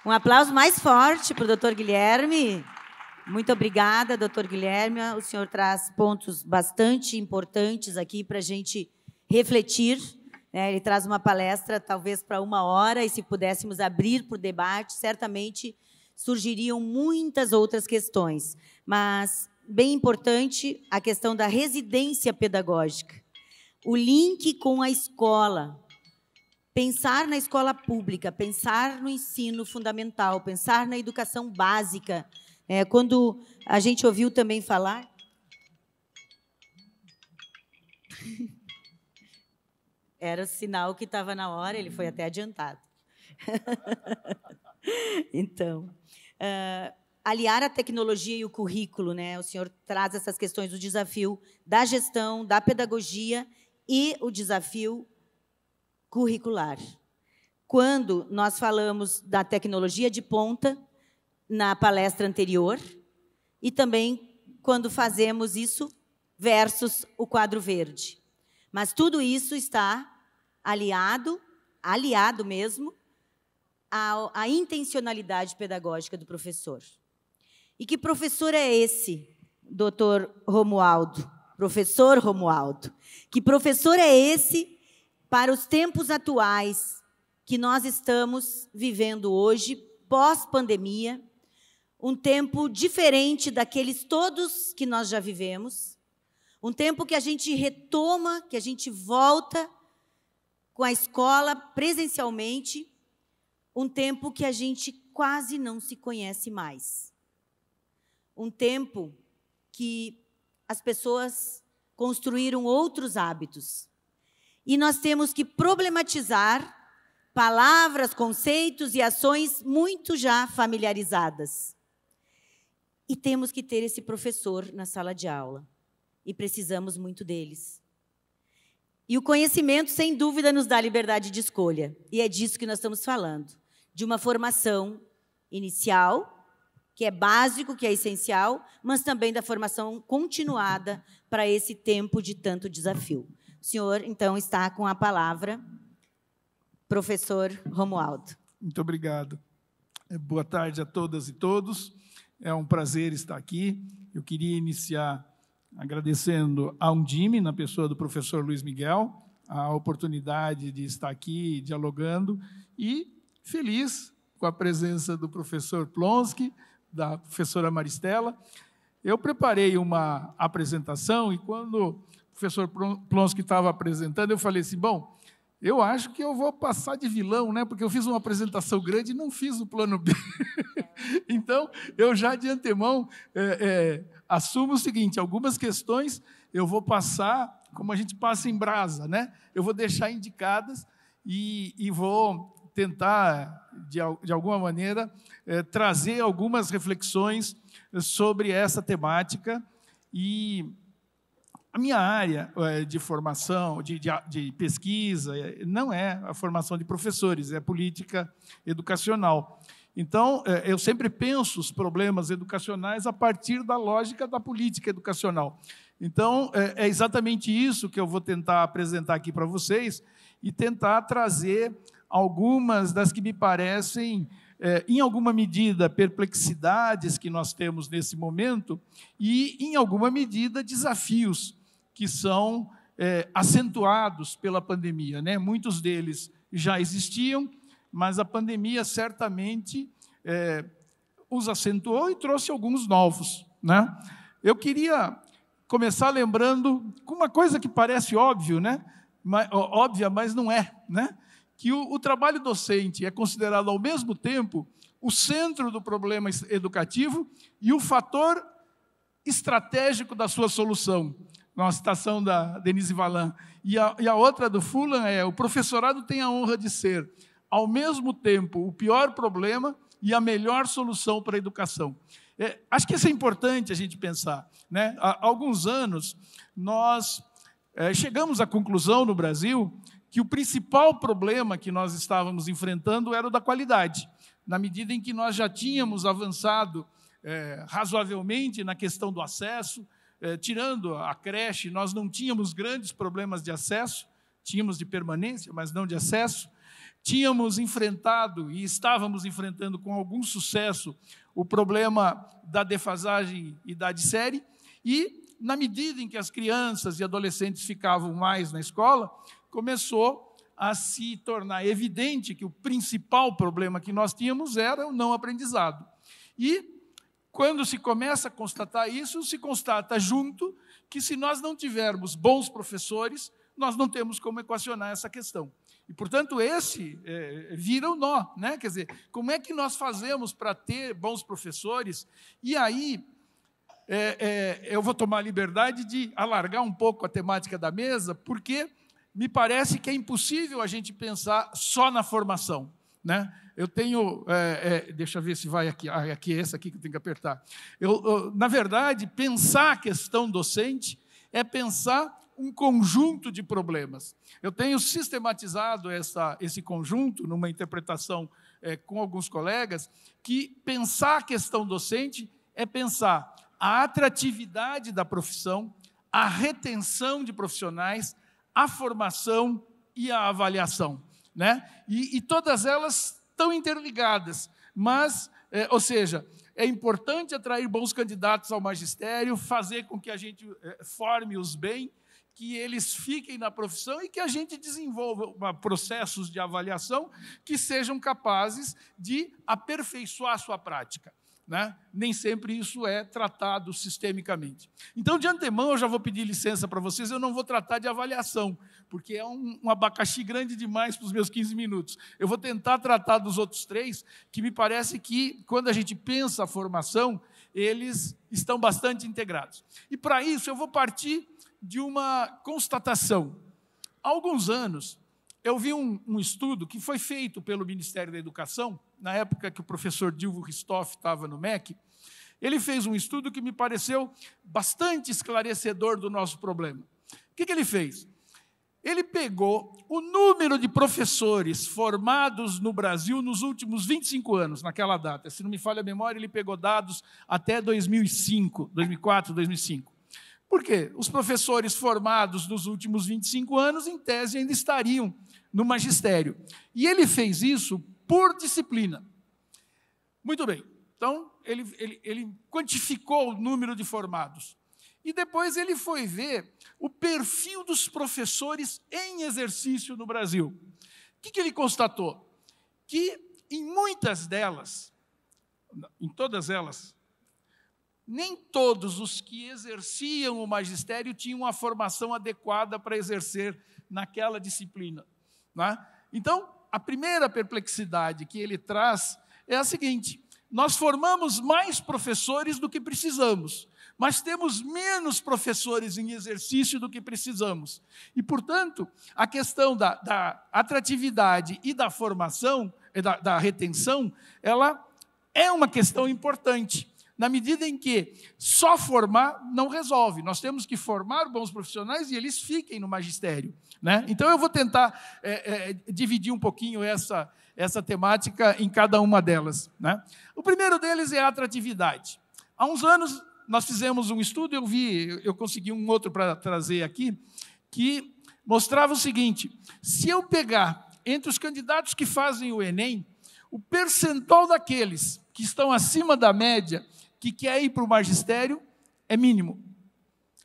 Speaker 1: Um aplauso mais forte para o doutor Guilherme. Muito obrigada, doutor Guilherme. O senhor traz pontos bastante importantes aqui para a gente refletir. Né? Ele traz uma palestra, talvez para uma hora, e se pudéssemos abrir para o debate, certamente surgiriam muitas outras questões. Mas bem importante a questão da residência pedagógica. O link com a escola. Pensar na escola pública, pensar no ensino fundamental, pensar na educação básica. É, quando a gente ouviu também falar. Era sinal que estava na hora, ele foi até adiantado. então. Uh aliar a tecnologia e o currículo, né? O senhor traz essas questões do desafio da gestão, da pedagogia e o desafio curricular. Quando nós falamos da tecnologia de ponta na palestra anterior e também quando fazemos isso versus o quadro verde. Mas tudo isso está aliado, aliado mesmo à, à intencionalidade pedagógica do professor. E que professor é esse, doutor Romualdo? Professor Romualdo. Que professor é esse para os tempos atuais que nós estamos vivendo hoje, pós-pandemia, um tempo diferente daqueles todos que nós já vivemos, um tempo que a gente retoma, que a gente volta com a escola presencialmente, um tempo que a gente quase não se conhece mais um tempo que as pessoas construíram outros hábitos. E nós temos que problematizar palavras, conceitos e ações muito já familiarizadas. E temos que ter esse professor na sala de aula. E precisamos muito deles. E o conhecimento, sem dúvida, nos dá liberdade de escolha. E é disso que nós estamos falando: de uma formação inicial que é básico, que é essencial, mas também da formação continuada para esse tempo de tanto desafio. O senhor, então, está com a palavra, professor Romualdo. Muito obrigado. É, boa tarde
Speaker 4: a todas e todos. É um prazer estar aqui. Eu queria iniciar agradecendo a Undime, na pessoa do professor Luiz Miguel, a oportunidade de estar aqui dialogando e feliz com a presença do professor Plonsky, da professora Maristela, eu preparei uma apresentação e quando o professor Plonsky estava apresentando, eu falei assim, bom, eu acho que eu vou passar de vilão, né? Porque eu fiz uma apresentação grande e não fiz o plano B. então, eu já de antemão é, é, assumo o seguinte: algumas questões eu vou passar, como a gente passa em brasa, né? Eu vou deixar indicadas e, e vou tentar de, de alguma maneira, é, trazer algumas reflexões eh, sobre essa temática. E a minha área eh, de formação, de, de, de pesquisa, não é a formação de professores, é política educacional. Então, eu sempre penso os problemas educacionais a partir da lógica da política educacional. Então, é exatamente isso que eu vou tentar apresentar aqui para vocês e tentar trazer algumas das que me parecem, é, em alguma medida, perplexidades que nós temos nesse momento e, em alguma medida, desafios que são é, acentuados pela pandemia. Né? Muitos deles já existiam, mas a pandemia certamente é, os acentuou e trouxe alguns novos. Né? Eu queria começar lembrando com uma coisa que parece óbvio, né? óbvia, mas não é, né? que o, o trabalho docente é considerado ao mesmo tempo o centro do problema educativo e o fator estratégico da sua solução. Uma citação da Denise Valan. E a, e a outra do Fulan é: o professorado tem a honra de ser, ao mesmo tempo, o pior problema e a melhor solução para a educação. É, acho que isso é importante a gente pensar. Né? Há alguns anos, nós é, chegamos à conclusão no Brasil que o principal problema que nós estávamos enfrentando era o da qualidade. Na medida em que nós já tínhamos avançado é, razoavelmente na questão do acesso, é, tirando a creche, nós não tínhamos grandes problemas de acesso, tínhamos de permanência, mas não de acesso. Tínhamos enfrentado e estávamos enfrentando com algum sucesso o problema da defasagem idade-série e na medida em que as crianças e adolescentes ficavam mais na escola, começou a se tornar evidente que o principal problema que nós tínhamos era o não aprendizado. E quando se começa a constatar isso, se constata junto que se nós não tivermos bons professores, nós não temos como equacionar essa questão. E, portanto, esse é, vira o nó. Né? Quer dizer, como é que nós fazemos para ter bons professores? E aí é, é, eu vou tomar a liberdade de alargar um pouco a temática da mesa, porque me parece que é impossível a gente pensar só na formação. Né? Eu tenho, é, é deixa eu ver se vai aqui, ah, aqui é essa aqui que eu tenho que apertar. Eu, eu, na verdade, pensar a questão docente é pensar um conjunto de problemas. Eu tenho sistematizado essa, esse conjunto numa interpretação é, com alguns colegas, que pensar a questão docente é pensar a atratividade da profissão, a retenção de profissionais, a formação e a avaliação. Né? E, e todas elas estão interligadas, mas, é, ou seja, é importante atrair bons candidatos ao magistério, fazer com que a gente é, forme-os bem, que eles fiquem na profissão e que a gente desenvolva processos de avaliação que sejam capazes de aperfeiçoar a sua prática. Né? Nem sempre isso é tratado sistemicamente. Então, de antemão, eu já vou pedir licença para vocês, eu não vou tratar de avaliação, porque é um, um abacaxi grande demais para os meus 15 minutos. Eu vou tentar tratar dos outros três, que me parece que, quando a gente pensa a formação, eles estão bastante integrados. E para isso, eu vou partir de uma constatação. Há alguns anos, eu vi um, um estudo que foi feito pelo Ministério da Educação na época que o professor Dilvo Ristoff estava no MEC, ele fez um estudo que me pareceu bastante esclarecedor do nosso problema. O que, que ele fez? Ele pegou o número de professores formados no Brasil nos últimos 25 anos, naquela data. Se não me falha a memória, ele pegou dados até 2005, 2004, 2005. Por quê? Os professores formados nos últimos 25 anos, em tese, ainda estariam no magistério. E ele fez isso por disciplina. Muito bem, então ele, ele, ele quantificou o número de formados. E depois ele foi ver o perfil dos professores em exercício no Brasil. O que, que ele constatou? Que em muitas delas, em todas elas, nem todos os que exerciam o magistério tinham a formação adequada para exercer naquela disciplina. Né? Então, a primeira perplexidade que ele traz é a seguinte: nós formamos mais professores do que precisamos, mas temos menos professores em exercício do que precisamos. E, portanto, a questão da, da atratividade e da formação, eh, da, da retenção, ela é uma questão importante na medida em que só formar não resolve. Nós temos que formar bons profissionais e eles fiquem no magistério. Né? Então, eu vou tentar é, é, dividir um pouquinho essa, essa temática em cada uma delas. Né? O primeiro deles é a atratividade. Há uns anos, nós fizemos um estudo, eu vi, eu consegui um outro para trazer aqui, que mostrava o seguinte: se eu pegar entre os candidatos que fazem o Enem, o percentual daqueles que estão acima da média que quer ir para o magistério é mínimo.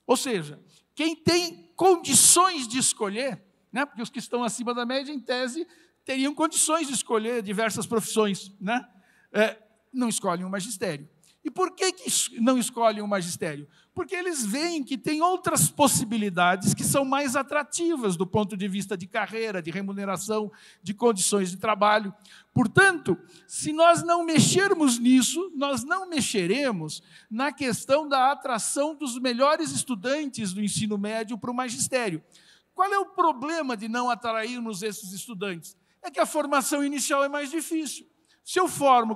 Speaker 4: Ou seja, quem tem condições de escolher, né, porque os que estão acima da média, em tese, teriam condições de escolher diversas profissões, né, é, não escolhem o magistério. E por que, que não escolhem o magistério? Porque eles veem que tem outras possibilidades que são mais atrativas do ponto de vista de carreira, de remuneração, de condições de trabalho. Portanto, se nós não mexermos nisso, nós não mexeremos na questão da atração dos melhores estudantes do ensino médio para o magistério. Qual é o problema de não atrairmos esses estudantes? É que a formação inicial é mais difícil. Se eu formo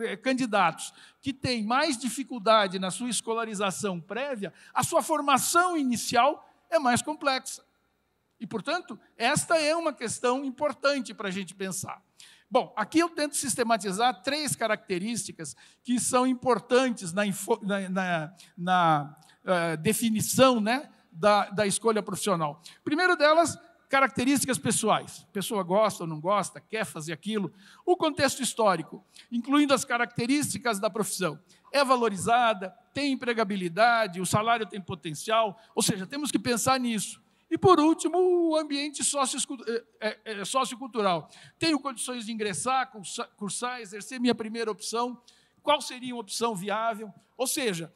Speaker 4: é, candidatos que têm mais dificuldade na sua escolarização prévia, a sua formação inicial é mais complexa. E, portanto, esta é uma questão importante para a gente pensar. Bom, aqui eu tento sistematizar três características que são importantes na, na, na, na uh, definição né, da, da escolha profissional. Primeiro delas características pessoais. pessoa gosta ou não gosta, quer fazer aquilo. O contexto histórico, incluindo as características da profissão. É valorizada, tem empregabilidade, o salário tem potencial, ou seja, temos que pensar nisso. E, por último, o ambiente sociocultural. Eh, eh, eh, Tenho condições de ingressar, cursar, exercer minha primeira opção? Qual seria uma opção viável? Ou seja,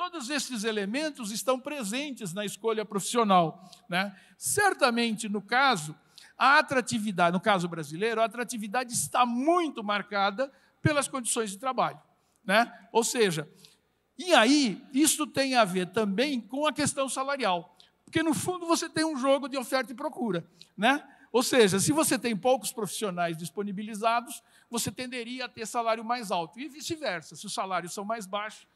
Speaker 4: Todos esses elementos estão presentes na escolha profissional. Né? Certamente, no caso, a atratividade, no caso brasileiro, a atratividade está muito marcada pelas condições de trabalho. Né? Ou seja, e aí, isso tem a ver também com a questão salarial. Porque, no fundo, você tem um jogo de oferta e procura. Né? Ou seja, se você tem poucos profissionais disponibilizados, você tenderia a ter salário mais alto. E vice-versa, se os salários são mais baixos,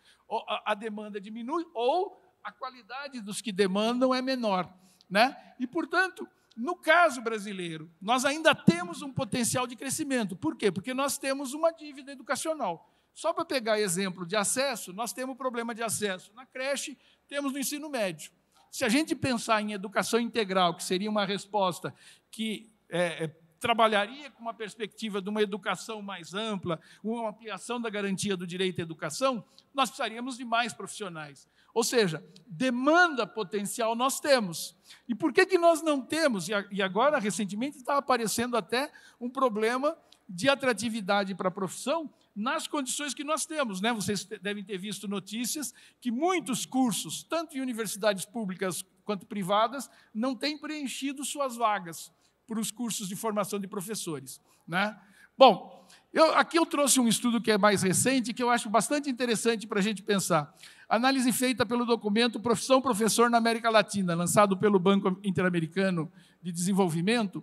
Speaker 4: a demanda diminui ou a qualidade dos que demandam é menor. Né? E, portanto, no caso brasileiro, nós ainda temos um potencial de crescimento. Por quê? Porque nós temos uma dívida educacional. Só para pegar exemplo de acesso, nós temos problema de acesso na creche, temos no ensino médio. Se a gente pensar em educação integral, que seria uma resposta que é, é trabalharia com uma perspectiva de uma educação mais ampla, uma ampliação da garantia do direito à educação, nós precisaríamos de mais profissionais. Ou seja, demanda potencial nós temos. E por que, que nós não temos? E agora, recentemente, está aparecendo até um problema de atratividade para a profissão nas condições que nós temos. Né? Vocês devem ter visto notícias que muitos cursos, tanto em universidades públicas quanto privadas, não têm preenchido suas vagas para os cursos de formação de professores. Né? Bom, eu, aqui eu trouxe um estudo que é mais recente, que eu acho bastante interessante para a gente pensar. Análise feita pelo documento Profissão Professor na América Latina, lançado pelo Banco Interamericano de Desenvolvimento,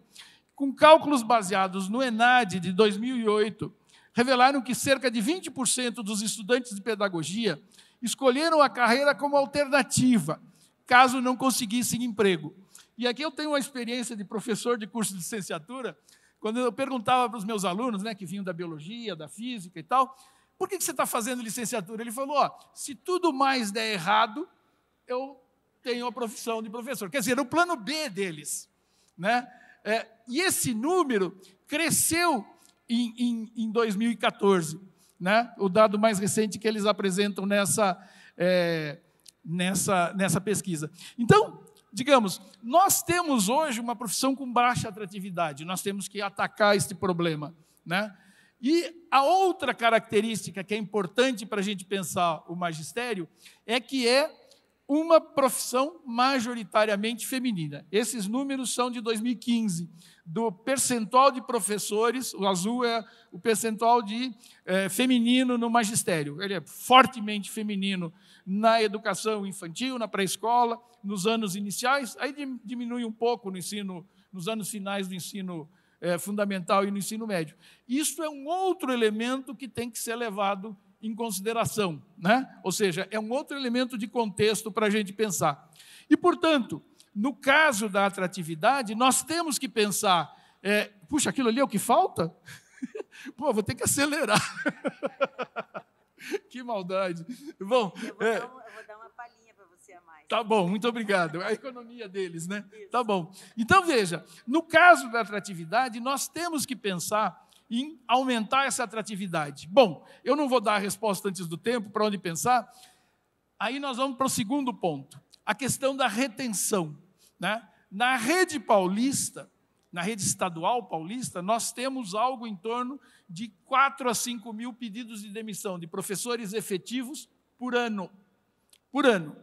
Speaker 4: com cálculos baseados no ENAD de 2008, revelaram que cerca de 20% dos estudantes de pedagogia escolheram a carreira como alternativa, caso não conseguissem emprego. E aqui eu tenho uma experiência de professor de curso de licenciatura, quando eu perguntava para os meus alunos, né, que vinham da biologia, da física e tal, por que, você está fazendo licenciatura? Ele falou, ó, se tudo mais der errado, eu tenho a profissão de professor. Quer dizer, o plano B deles, né? É, e esse número cresceu em, em, em, 2014, né? O dado mais recente que eles apresentam nessa é, nessa nessa pesquisa. Então digamos, nós temos hoje uma profissão com baixa atratividade, nós temos que atacar este problema. Né? E a outra característica que é importante para a gente pensar o magistério é que é uma profissão majoritariamente feminina. Esses números são de 2015, do percentual de professores, o azul é o percentual de é, feminino no magistério. Ele é fortemente feminino na educação infantil, na pré-escola, nos anos iniciais, aí diminui um pouco no ensino, nos anos finais do ensino é, fundamental e no ensino médio. Isso é um outro elemento que tem que ser levado em consideração, né? Ou seja, é um outro elemento de contexto para a gente pensar. E, portanto, no caso da atratividade, nós temos que pensar: é, puxa, aquilo ali é o que falta? Pô, vou ter que acelerar. que maldade. Bom, eu vou, é, dar, uma, eu vou dar uma palhinha para você a mais. Tá bom, muito obrigado. É a economia deles, né? Isso. Tá bom. Então, veja: no caso da atratividade, nós temos que pensar em aumentar essa atratividade? Bom, eu não vou dar a resposta antes do tempo, para onde pensar. Aí nós vamos para o segundo ponto, a questão da retenção. Né? Na rede paulista, na rede estadual paulista, nós temos algo em torno de 4 a 5 mil pedidos de demissão de professores efetivos por ano. Por ano.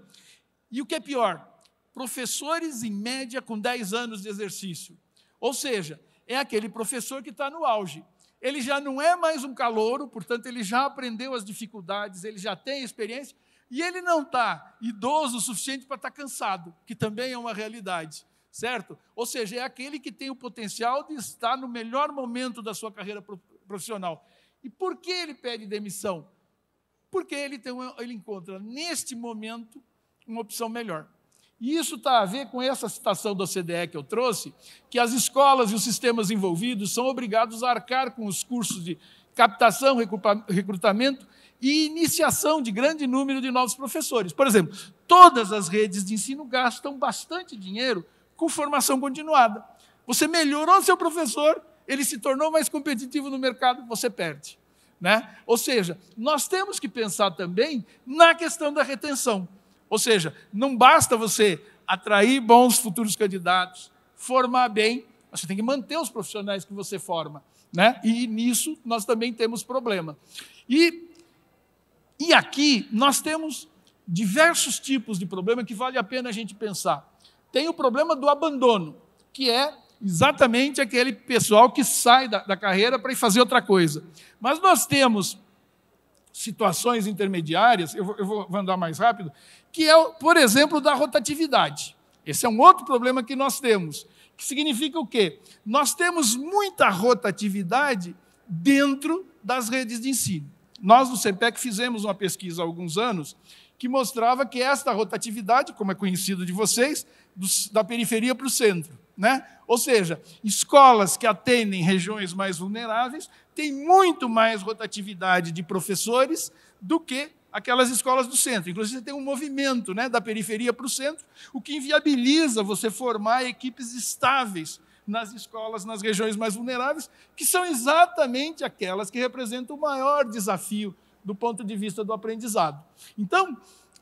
Speaker 4: E o que é pior? Professores, em média, com 10 anos de exercício. Ou seja, é aquele professor que está no auge ele já não é mais um calouro, portanto, ele já aprendeu as dificuldades, ele já tem experiência, e ele não está idoso o suficiente para estar tá cansado, que também é uma realidade, certo? Ou seja, é aquele que tem o potencial de estar no melhor momento da sua carreira profissional. E por que ele pede demissão? Porque ele, tem, ele encontra, neste momento, uma opção melhor. E isso está a ver com essa citação da OCDE que eu trouxe, que as escolas e os sistemas envolvidos são obrigados a arcar com os cursos de captação, recrutamento e iniciação de grande número de novos professores. Por exemplo, todas as redes de ensino gastam bastante dinheiro com formação continuada. Você melhorou seu professor, ele se tornou mais competitivo no mercado, você perde. Né? Ou seja, nós temos que pensar também na questão da retenção. Ou seja, não basta você atrair bons futuros candidatos, formar bem, você tem que manter os profissionais que você forma. Né? E nisso nós também temos problema. E, e aqui nós temos diversos tipos de problema que vale a pena a gente pensar. Tem o problema do abandono, que é exatamente aquele pessoal que sai da, da carreira para ir fazer outra coisa. Mas nós temos situações intermediárias, eu vou, eu vou andar mais rápido, que é, por exemplo, da rotatividade. Esse é um outro problema que nós temos, que significa o quê? Nós temos muita rotatividade dentro das redes de ensino. Nós, no CEPEC, fizemos uma pesquisa há alguns anos que mostrava que esta rotatividade, como é conhecido de vocês, dos, da periferia para o centro. Né? Ou seja, escolas que atendem regiões mais vulneráveis tem muito mais rotatividade de professores do que aquelas escolas do centro. Inclusive, você tem um movimento né, da periferia para o centro, o que inviabiliza você formar equipes estáveis nas escolas, nas regiões mais vulneráveis, que são exatamente aquelas que representam o maior desafio do ponto de vista do aprendizado. Então,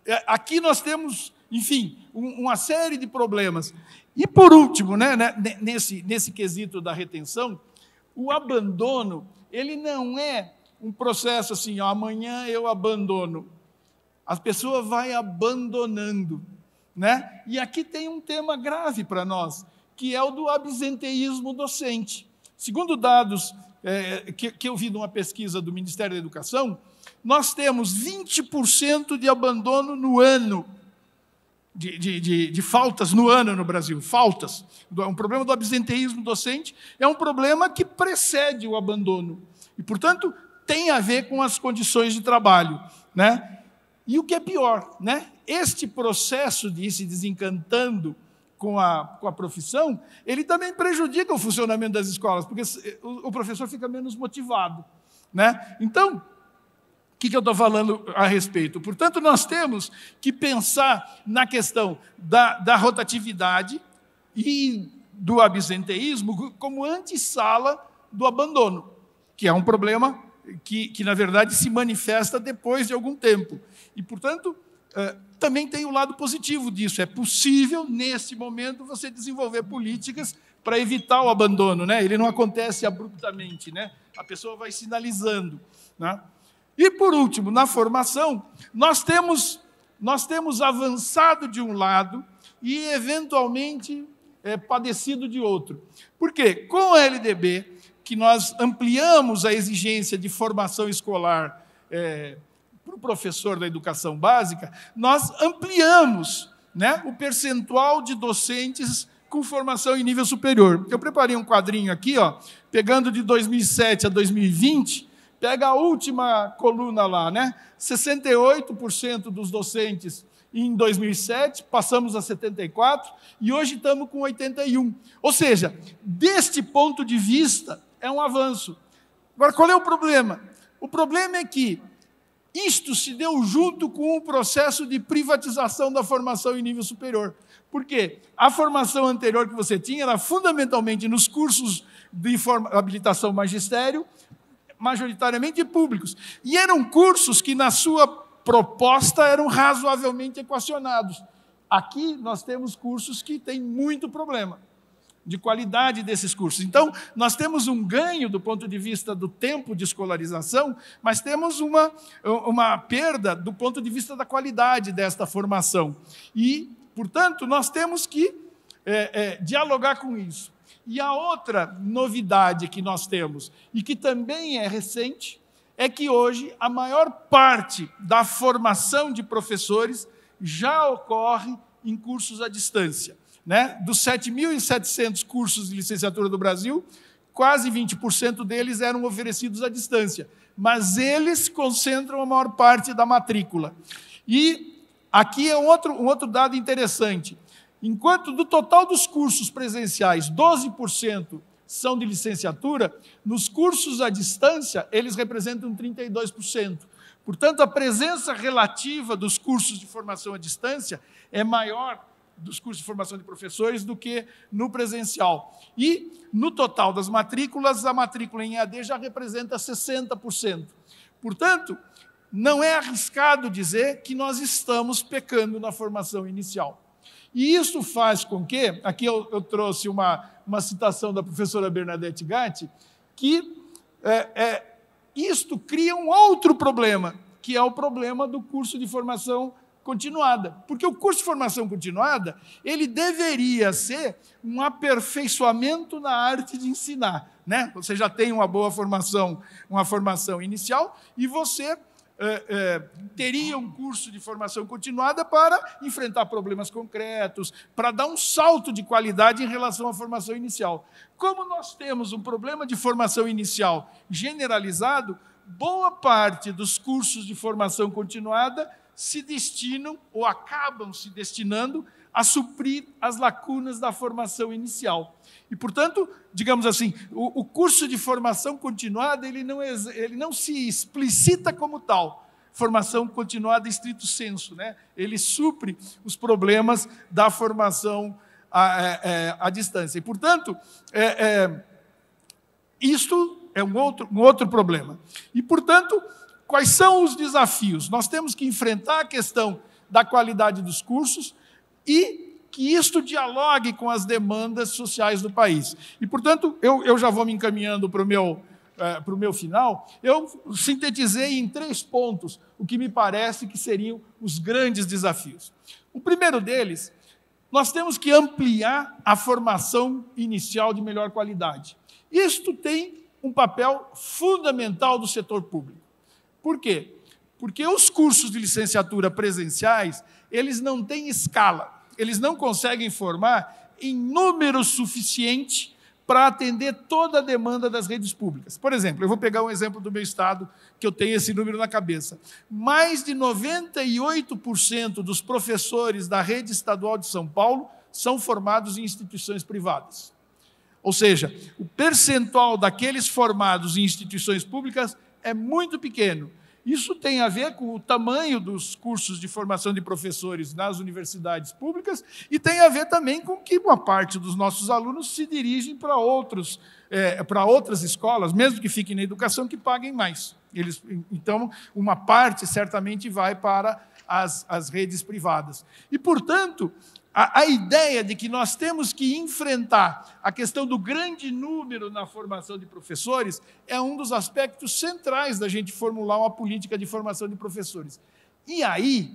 Speaker 4: é, aqui nós temos, enfim, uma série de problemas. E, por último, né, né nesse, nesse quesito da retenção, o abandono ele não é um processo assim, ó, amanhã eu abandono. A pessoa vai abandonando, né? E aqui tem um tema grave para nós, que é o do absenteísmo docente. Segundo dados é, que, que eu vi numa pesquisa do Ministério da Educação, nós temos 20% de abandono no ano de, de, de, de, faltas no ano no Brasil, faltas. É um problema do absenteísmo docente é um problema que precede o abandono. E, portanto, tem a ver com as condições de trabalho. Né? E o que é pior, né? este processo de ir se desencantando com a, com a profissão, ele também prejudica o funcionamento das escolas, porque o, o professor fica menos motivado. Né? Então, o que, que eu estou falando a respeito? Portanto, nós temos que pensar na questão da, da rotatividade e do absenteísmo como antessala do abandono, que é um problema que, que, na verdade, se manifesta depois de algum tempo. E, portanto, eh, também tem o um lado positivo disso. É possível, nesse momento, você desenvolver políticas para evitar o abandono. Né? Ele não acontece abruptamente, né? a pessoa vai sinalizando. Né? E por último, na formação, nós temos nós temos avançado de um lado e eventualmente é, padecido de outro. Por quê? com a LDB, que nós ampliamos a exigência de formação escolar é, para o professor da educação básica, nós ampliamos né, o percentual de docentes com formação em nível superior. Eu preparei um quadrinho aqui, ó, pegando de 2007 a 2020, Pega a última coluna lá, né? 68% dos docentes em 2007, passamos a 74 e hoje estamos com 81. Ou seja, deste ponto de vista, é um avanço. Agora, qual é o problema? O problema é que isto se deu junto com o processo de privatização da formação em nível superior. Por quê? A formação anterior que você tinha era fundamentalmente nos cursos de habilitação magistério, majoritariamente públicos. E eram cursos que, na sua proposta, eram razoavelmente equacionados. Aqui nós temos cursos que têm muito problema de qualidade desses cursos. Então, nós temos um ganho do ponto de vista do tempo de escolarização, mas temos uma, uma perda do ponto de vista da qualidade desta formação. E, portanto, nós temos que é, é, dialogar com isso. E a outra novidade que nós temos, e que também é recente, é que hoje a maior parte da formação de professores já ocorre em cursos à distância. Né? Dos 7.700 cursos de licenciatura do Brasil, quase 20% deles eram oferecidos à distância, mas eles concentram a maior parte da matrícula. E aqui é um outro, um outro dado interessante: Enquanto do total dos cursos presenciais, 12% são de licenciatura, nos cursos à distância, eles representam 32%. Portanto, a presença relativa dos cursos de formação à distância é maior dos cursos de formação de professores do que no presencial. E, no total das matrículas, a matrícula em EAD já representa 60%. Portanto, não é arriscado dizer que nós estamos pecando na formação inicial. E isso faz com que, aqui eu, eu trouxe uma, uma citação da professora Bernadette Gatti, que é, é, isto cria um outro problema, que é o problema do curso de formação continuada. Porque o curso de formação continuada, ele deveria ser um aperfeiçoamento na arte de ensinar, né? Você já tem uma boa formação, uma formação inicial e você é, é, teria um curso de formação continuada para enfrentar problemas concretos, para dar um salto de qualidade em relação à formação inicial. Como nós temos um problema de formação inicial generalizado, boa parte dos cursos de formação continuada se destinam ou acabam se destinando a suprir as lacunas da formação inicial. E, portanto, digamos assim, o, o curso de formação continuada ele não, ele não se explicita como tal, formação continuada estrito senso, né? Ele supre os problemas da formação à, à, é, é, à distância. E, portanto, é, é, isto é um outro, um outro problema. E, portanto, quais são os desafios? Nós temos que enfrentar a questão da qualidade dos cursos e que isto dialogue com as demandas sociais do país. E, portanto, eu, eu já vou me encaminhando para o meu, eh, para o meu final. Eu sintetizei em três pontos o que me parece que seriam os grandes desafios. O primeiro deles, nós temos que ampliar a formação inicial de melhor qualidade. Isto tem um papel fundamental do setor público. Por quê? Porque os cursos de licenciatura presenciais, eles não têm escala eles não conseguem formar em número suficiente para atender toda a demanda das redes públicas. Por exemplo, eu vou pegar um exemplo do meu estado, que eu tenho esse número na cabeça. Mais de 98% dos professores da rede estadual de São Paulo são formados em instituições privadas. Ou seja, o percentual daqueles formados em instituições públicas é muito pequeno. Isso tem a ver com o tamanho dos cursos de formação de professores nas universidades públicas e tem a ver também com que uma parte dos nossos alunos se dirigem para outros, é, para outras escolas, mesmo que fiquem na educação, que paguem mais. Eles, então, uma parte certamente vai para as, as redes privadas. E, portanto, a, a, ideia de que nós temos que enfrentar a questão do grande número na formação de professores é um dos aspectos centrais da gente formular uma política de formação de professores. E aí,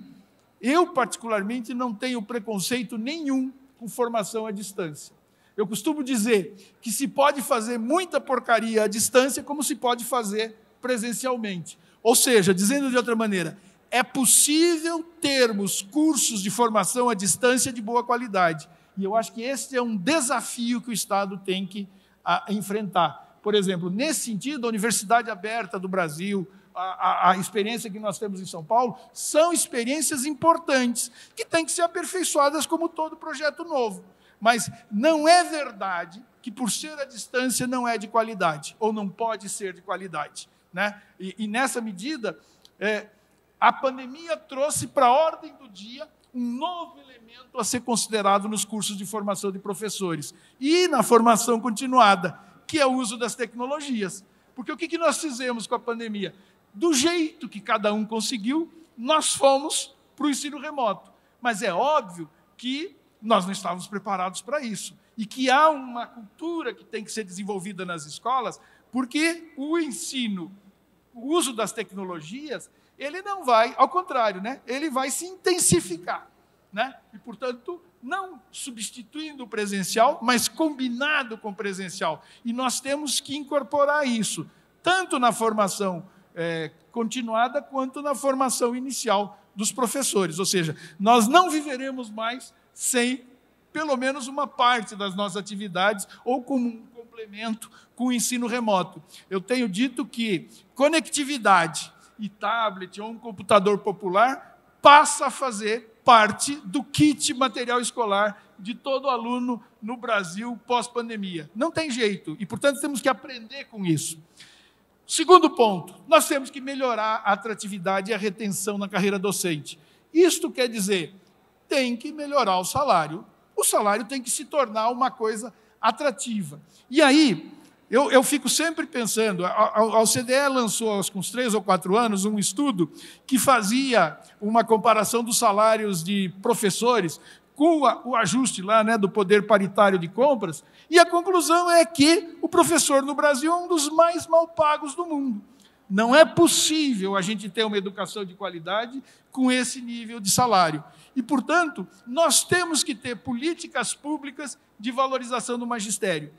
Speaker 4: eu particularmente não tenho preconceito nenhum com formação à distância. Eu costumo dizer que se pode fazer muita porcaria à distância, como se pode fazer presencialmente. Ou seja, dizendo de outra maneira, é possível termos cursos de formação à distância de boa qualidade. E eu acho que esse é um desafio que o Estado tem que a, ah, enfrentar. Por exemplo, nesse sentido, a Universidade Aberta do Brasil, a, a, a, experiência que nós temos em São Paulo, são experiências importantes que têm que ser aperfeiçoadas como todo projeto novo. Mas não é verdade que, por ser à distância, não é de qualidade, ou não pode ser de qualidade. Né? E, e nessa medida, é, a pandemia trouxe para a ordem do dia um novo elemento a ser considerado nos cursos de formação de professores e na formação continuada, que é o uso das tecnologias. Porque o que nós fizemos com a pandemia? Do jeito que cada um conseguiu, nós fomos para o ensino remoto. Mas é óbvio que nós não estávamos preparados para isso. E que há uma cultura que tem que ser desenvolvida nas escolas, porque o ensino, o uso das tecnologias, ele não vai, ao contrário, né? ele vai se intensificar. Né? E, portanto, não substituindo o presencial, mas combinado com o presencial. E nós temos que incorporar isso, tanto na formação é, continuada quanto na formação inicial dos professores. Ou seja, nós não viveremos mais sem pelo menos uma parte das nossas atividades ou com um complemento com o ensino remoto. Eu tenho dito que conectividade e tablet ou um computador popular passa a fazer parte do kit material escolar de todo aluno no Brasil pós-pandemia. Não tem jeito, e portanto temos que aprender com isso. Segundo ponto, nós temos que melhorar a atratividade e a retenção na carreira docente. Isto quer dizer, tem que melhorar o salário. O salário tem que se tornar uma coisa atrativa. E aí, eu, eu fico sempre pensando, a, OCDE lançou, há uns três ou quatro anos, um estudo que fazia uma comparação dos salários de professores com o ajuste lá né, do poder paritário de compras, e a conclusão é que o professor no Brasil é um dos mais mal pagos do mundo. Não é possível a gente ter uma educação de qualidade com esse nível de salário. E, portanto, nós temos que ter políticas públicas de valorização do magistério.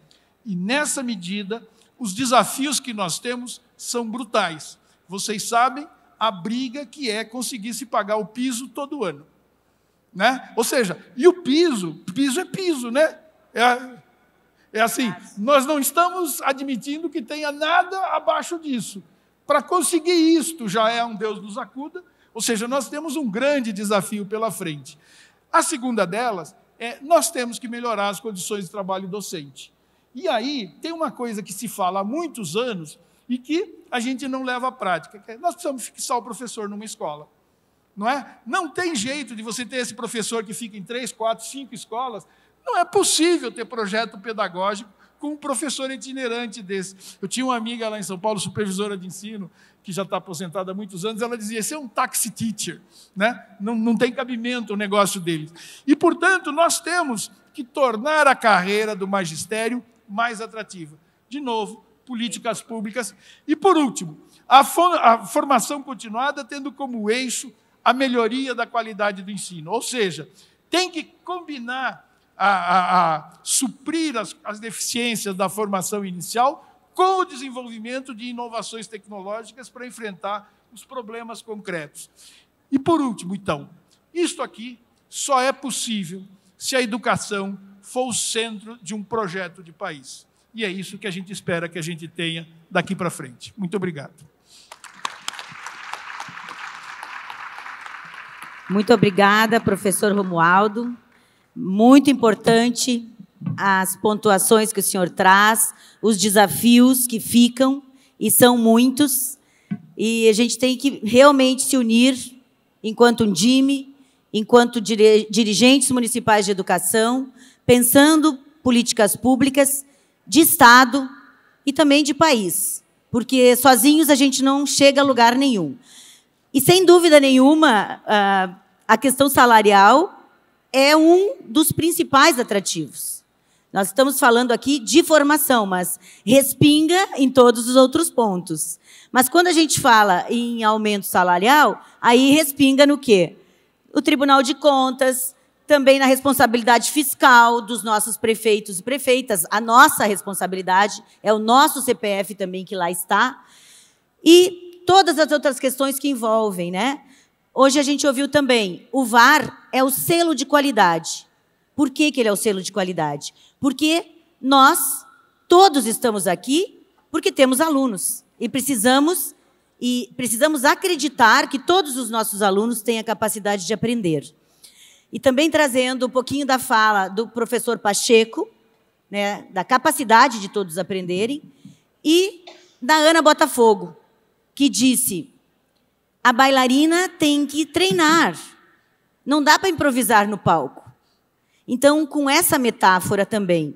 Speaker 4: E nessa medida, os desafios que nós temos são brutais. Vocês sabem a briga que é conseguir se pagar o piso todo ano. Né? Ou seja, e o piso, piso é piso, né? É, é assim, nós não estamos admitindo que tenha nada abaixo disso. Para conseguir isto, já é um Deus nos acuda, ou seja, nós temos um grande desafio pela frente. A segunda delas é nós temos que melhorar as condições de trabalho docente. E aí tem uma coisa que se fala há muitos anos e que a gente não leva à prática. É nós precisamos fixar o professor numa escola. Não é? Não tem jeito de você ter esse professor que fica em três, quatro, cinco escolas. Não é possível ter projeto pedagógico com um professor itinerante desse. Eu tinha uma amiga lá em São Paulo, supervisora de ensino, que já está aposentada há muitos anos, ela dizia: você é um taxi teacher, né? não, não tem cabimento o negócio dele." E, portanto, nós temos que tornar a carreira do magistério mais atrativa. De novo, políticas públicas. E, por último, a, for a formação continuada tendo como eixo a melhoria da qualidade do ensino. Ou seja, tem que combinar a, a, a suprir as, as, deficiências da formação inicial com o desenvolvimento de inovações tecnológicas para enfrentar os problemas concretos. E por último, então, isto aqui só é possível se a educação for o centro de um projeto de país. E é isso que a gente espera que a gente tenha daqui para frente. Muito obrigado.
Speaker 1: Muito obrigada, professor Romualdo. Muito importante as pontuações que o senhor traz, os desafios que ficam, e são muitos, e a gente tem que realmente se unir enquanto um DIME, enquanto dirigentes municipais de educação, pensando políticas públicas de Estado e também de país, porque sozinhos a gente não chega a lugar nenhum. E sem dúvida nenhuma, ah, a questão salarial é um dos principais atrativos. Nós estamos falando aqui de formação, mas respinga em todos os outros pontos. Mas quando a gente fala em aumento salarial, aí respinga no quê? O Tribunal de Contas, também na responsabilidade fiscal dos nossos prefeitos e prefeitas. A nossa responsabilidade é o nosso CPF também que lá está. E todas as outras questões que envolvem, né? Hoje a gente ouviu também, o VAR é o selo de qualidade. Por que, que ele é o selo de qualidade? Porque nós todos estamos aqui porque temos alunos e precisamos e precisamos acreditar que todos os nossos alunos têm a capacidade de aprender e também trazendo um pouquinho da fala do professor Pacheco, né, da capacidade de todos aprenderem, e da Ana Botafogo, que disse: a bailarina tem que treinar, não dá para improvisar no palco. Então, com essa metáfora também,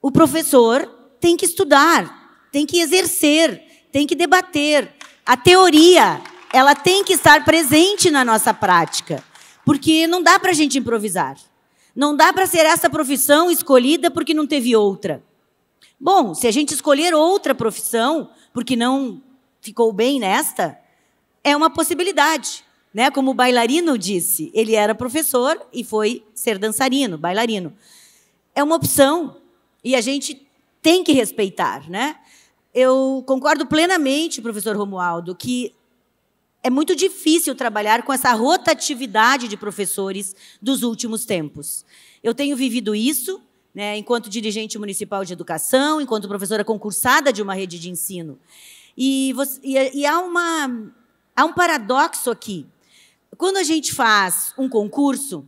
Speaker 1: o professor tem que estudar, tem que exercer, tem que debater. A teoria, ela tem que estar presente na nossa prática porque não dá para a gente improvisar. Não dá para ser essa profissão escolhida porque não teve outra. Bom, se a gente escolher outra profissão porque não ficou bem nesta, é uma possibilidade. Né? Como o bailarino disse, ele era professor e foi ser dançarino, bailarino. É uma opção e a gente tem que respeitar. Né? Eu concordo plenamente, professor Romualdo, que é muito difícil trabalhar com essa rotatividade de professores dos últimos tempos. Eu tenho vivido isso, né, enquanto dirigente municipal de educação, enquanto professora concursada de uma rede de ensino. E, você, e, e há, uma, há um paradoxo aqui. Quando a gente faz um concurso,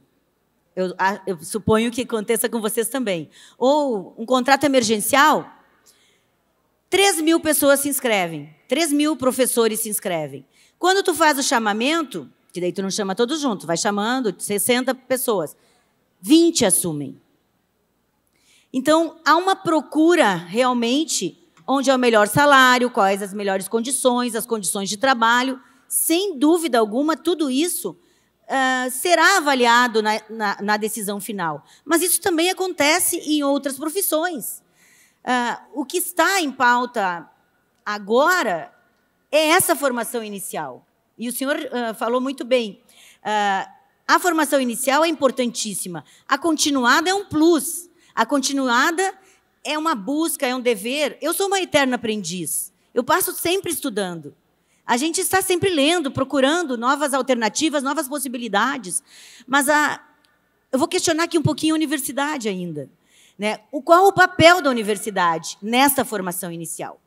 Speaker 1: eu, eu suponho que aconteça com vocês também, ou um contrato emergencial, 3 mil pessoas se inscrevem, 3 mil professores se inscrevem. Quando tu faz o chamamento, que daí tu não chama todos juntos, vai chamando 60 pessoas, 20 assumem. Então, há uma procura realmente onde é o melhor salário, quais as melhores condições, as condições de trabalho. Sem dúvida alguma, tudo isso uh, será avaliado na, na, na, decisão final. Mas isso também acontece em outras profissões. Uh, o que está em pauta agora é essa a formação inicial. E o senhor uh, falou muito bem. Uh, a formação inicial é importantíssima. A continuada é um plus. A continuada é uma busca, é um dever. Eu sou uma eterna aprendiz. Eu passo sempre estudando. A gente está sempre lendo, procurando novas alternativas, novas possibilidades. Mas a, eu vou questionar aqui um pouquinho a universidade ainda. Né? O, qual o papel da universidade nessa formação inicial?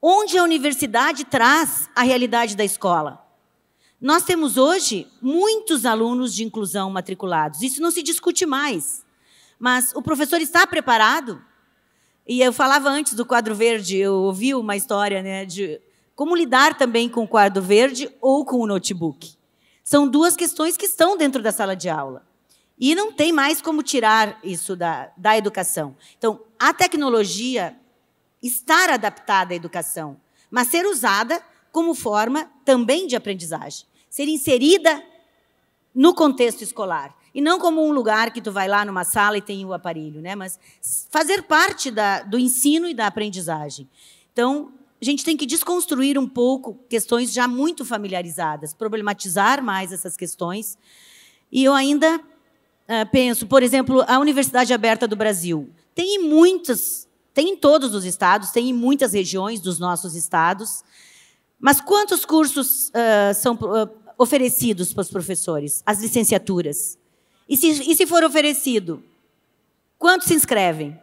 Speaker 1: onde a universidade traz a realidade da escola. Nós temos hoje muitos alunos de inclusão matriculados, isso não se discute mais. Mas o professor está preparado? E eu falava antes do quadro verde, eu ouvi uma história né, de como lidar também com o quadro verde ou com o notebook. São duas questões que estão dentro da sala de aula. E não tem mais como tirar isso da, da educação. Então, a tecnologia estar adaptada à educação, mas ser usada como forma também de aprendizagem, ser inserida no contexto escolar e não como um lugar que tu vai lá numa sala e tem o aparelho, né? Mas fazer parte da, do ensino e da aprendizagem. Então, a gente tem que desconstruir um pouco questões já muito familiarizadas, problematizar mais essas questões. E eu ainda uh, penso, por exemplo, a Universidade Aberta do Brasil tem muitas tem em todos os estados, tem em muitas regiões dos nossos estados. Mas quantos cursos uh, são uh, oferecidos para os professores? As licenciaturas. E se, e se for oferecido, quantos se inscrevem?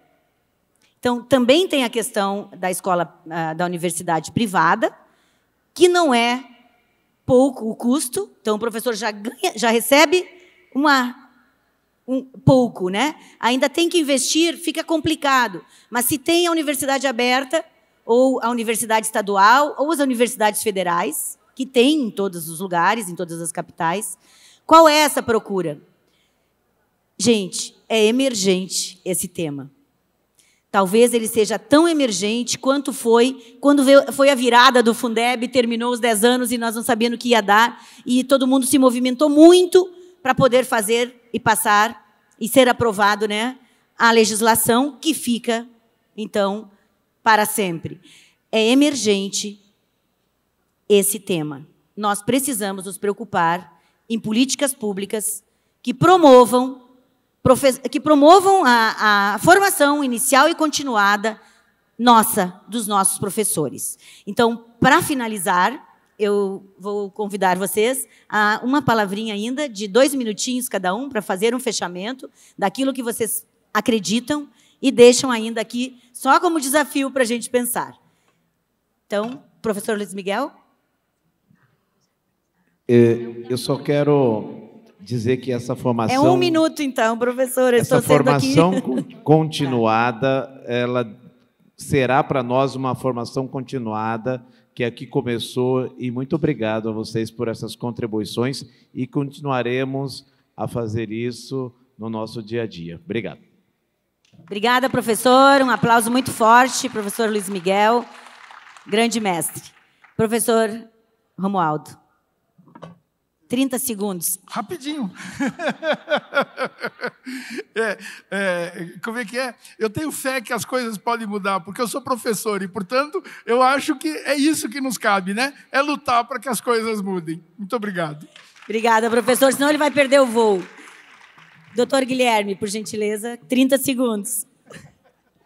Speaker 1: Então, também tem a questão da escola, uh, da universidade privada, que não é pouco o custo. Então, o professor já, ganha, já recebe uma um, pouco, né? Ainda tem que investir, fica complicado. Mas se tem a universidade aberta, ou a universidade estadual, ou as universidades federais, que tem em todos os lugares, em todas as capitais, qual é essa procura? Gente, é emergente esse tema. Talvez ele seja tão emergente quanto foi quando foi a virada do Fundeb, terminou os 10 anos e nós não sabíamos o que ia dar, e todo mundo se movimentou muito para poder fazer e passar e ser aprovado, né, a legislação que fica então para sempre. É emergente esse tema. Nós precisamos nos preocupar em políticas públicas que promovam que promovam a, a formação inicial e continuada nossa, dos nossos professores. Então, para finalizar, eu vou convidar vocês a uma palavrinha ainda, de dois minutinhos cada um, para fazer um fechamento daquilo que vocês acreditam e deixam ainda aqui, só como desafio para a gente pensar. Então, professor Luiz Miguel.
Speaker 2: É, eu só quero dizer que essa formação. É um
Speaker 1: minuto, então, professor. Eu essa formação aqui.
Speaker 2: continuada, ela será para nós uma formação continuada que aqui começou e muito obrigado a vocês por essas contribuições e continuaremos a fazer isso no nosso dia a dia. Obrigado.
Speaker 1: Obrigada, professor. Um aplauso muito forte, professor Luiz Miguel, grande mestre. Professor Romualdo. 30 segundos. Rapidinho.
Speaker 4: é, é, como é que é? Eu tenho fé que as coisas podem mudar, porque eu sou professor e, portanto, eu acho que é isso que nos cabe, né? É lutar para que as coisas mudem. Muito
Speaker 1: obrigado. Obrigada, professor, senão ele vai perder o voo. Doutor Guilherme, por gentileza, 30 segundos.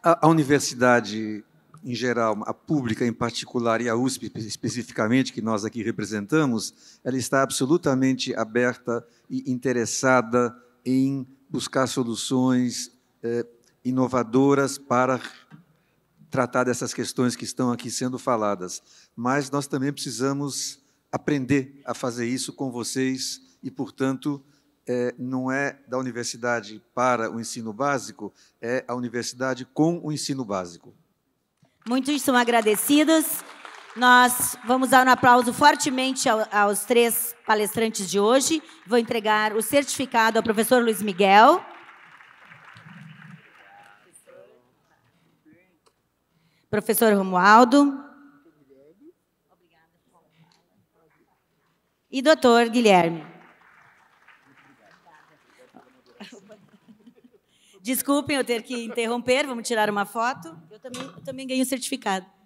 Speaker 3: A, a universidade em geral, a pública em particular e a USP especificamente, que nós aqui representamos, ela está absolutamente aberta e interessada em buscar soluções eh, inovadoras para tratar dessas questões que estão aqui sendo faladas. Mas nós também precisamos aprender a fazer isso com vocês e, portanto, eh, não é da universidade para o ensino básico, é a universidade com o ensino básico.
Speaker 1: Muitos são agradecidos. Nós vamos dar um aplauso fortemente aos três palestrantes de hoje. Vou entregar o certificado ao professor Luiz Miguel. Professor Romualdo. E doutor Guilherme. Desculpem eu ter que interromper, vamos tirar uma foto. Eu também, eu também ganhei o um certificado.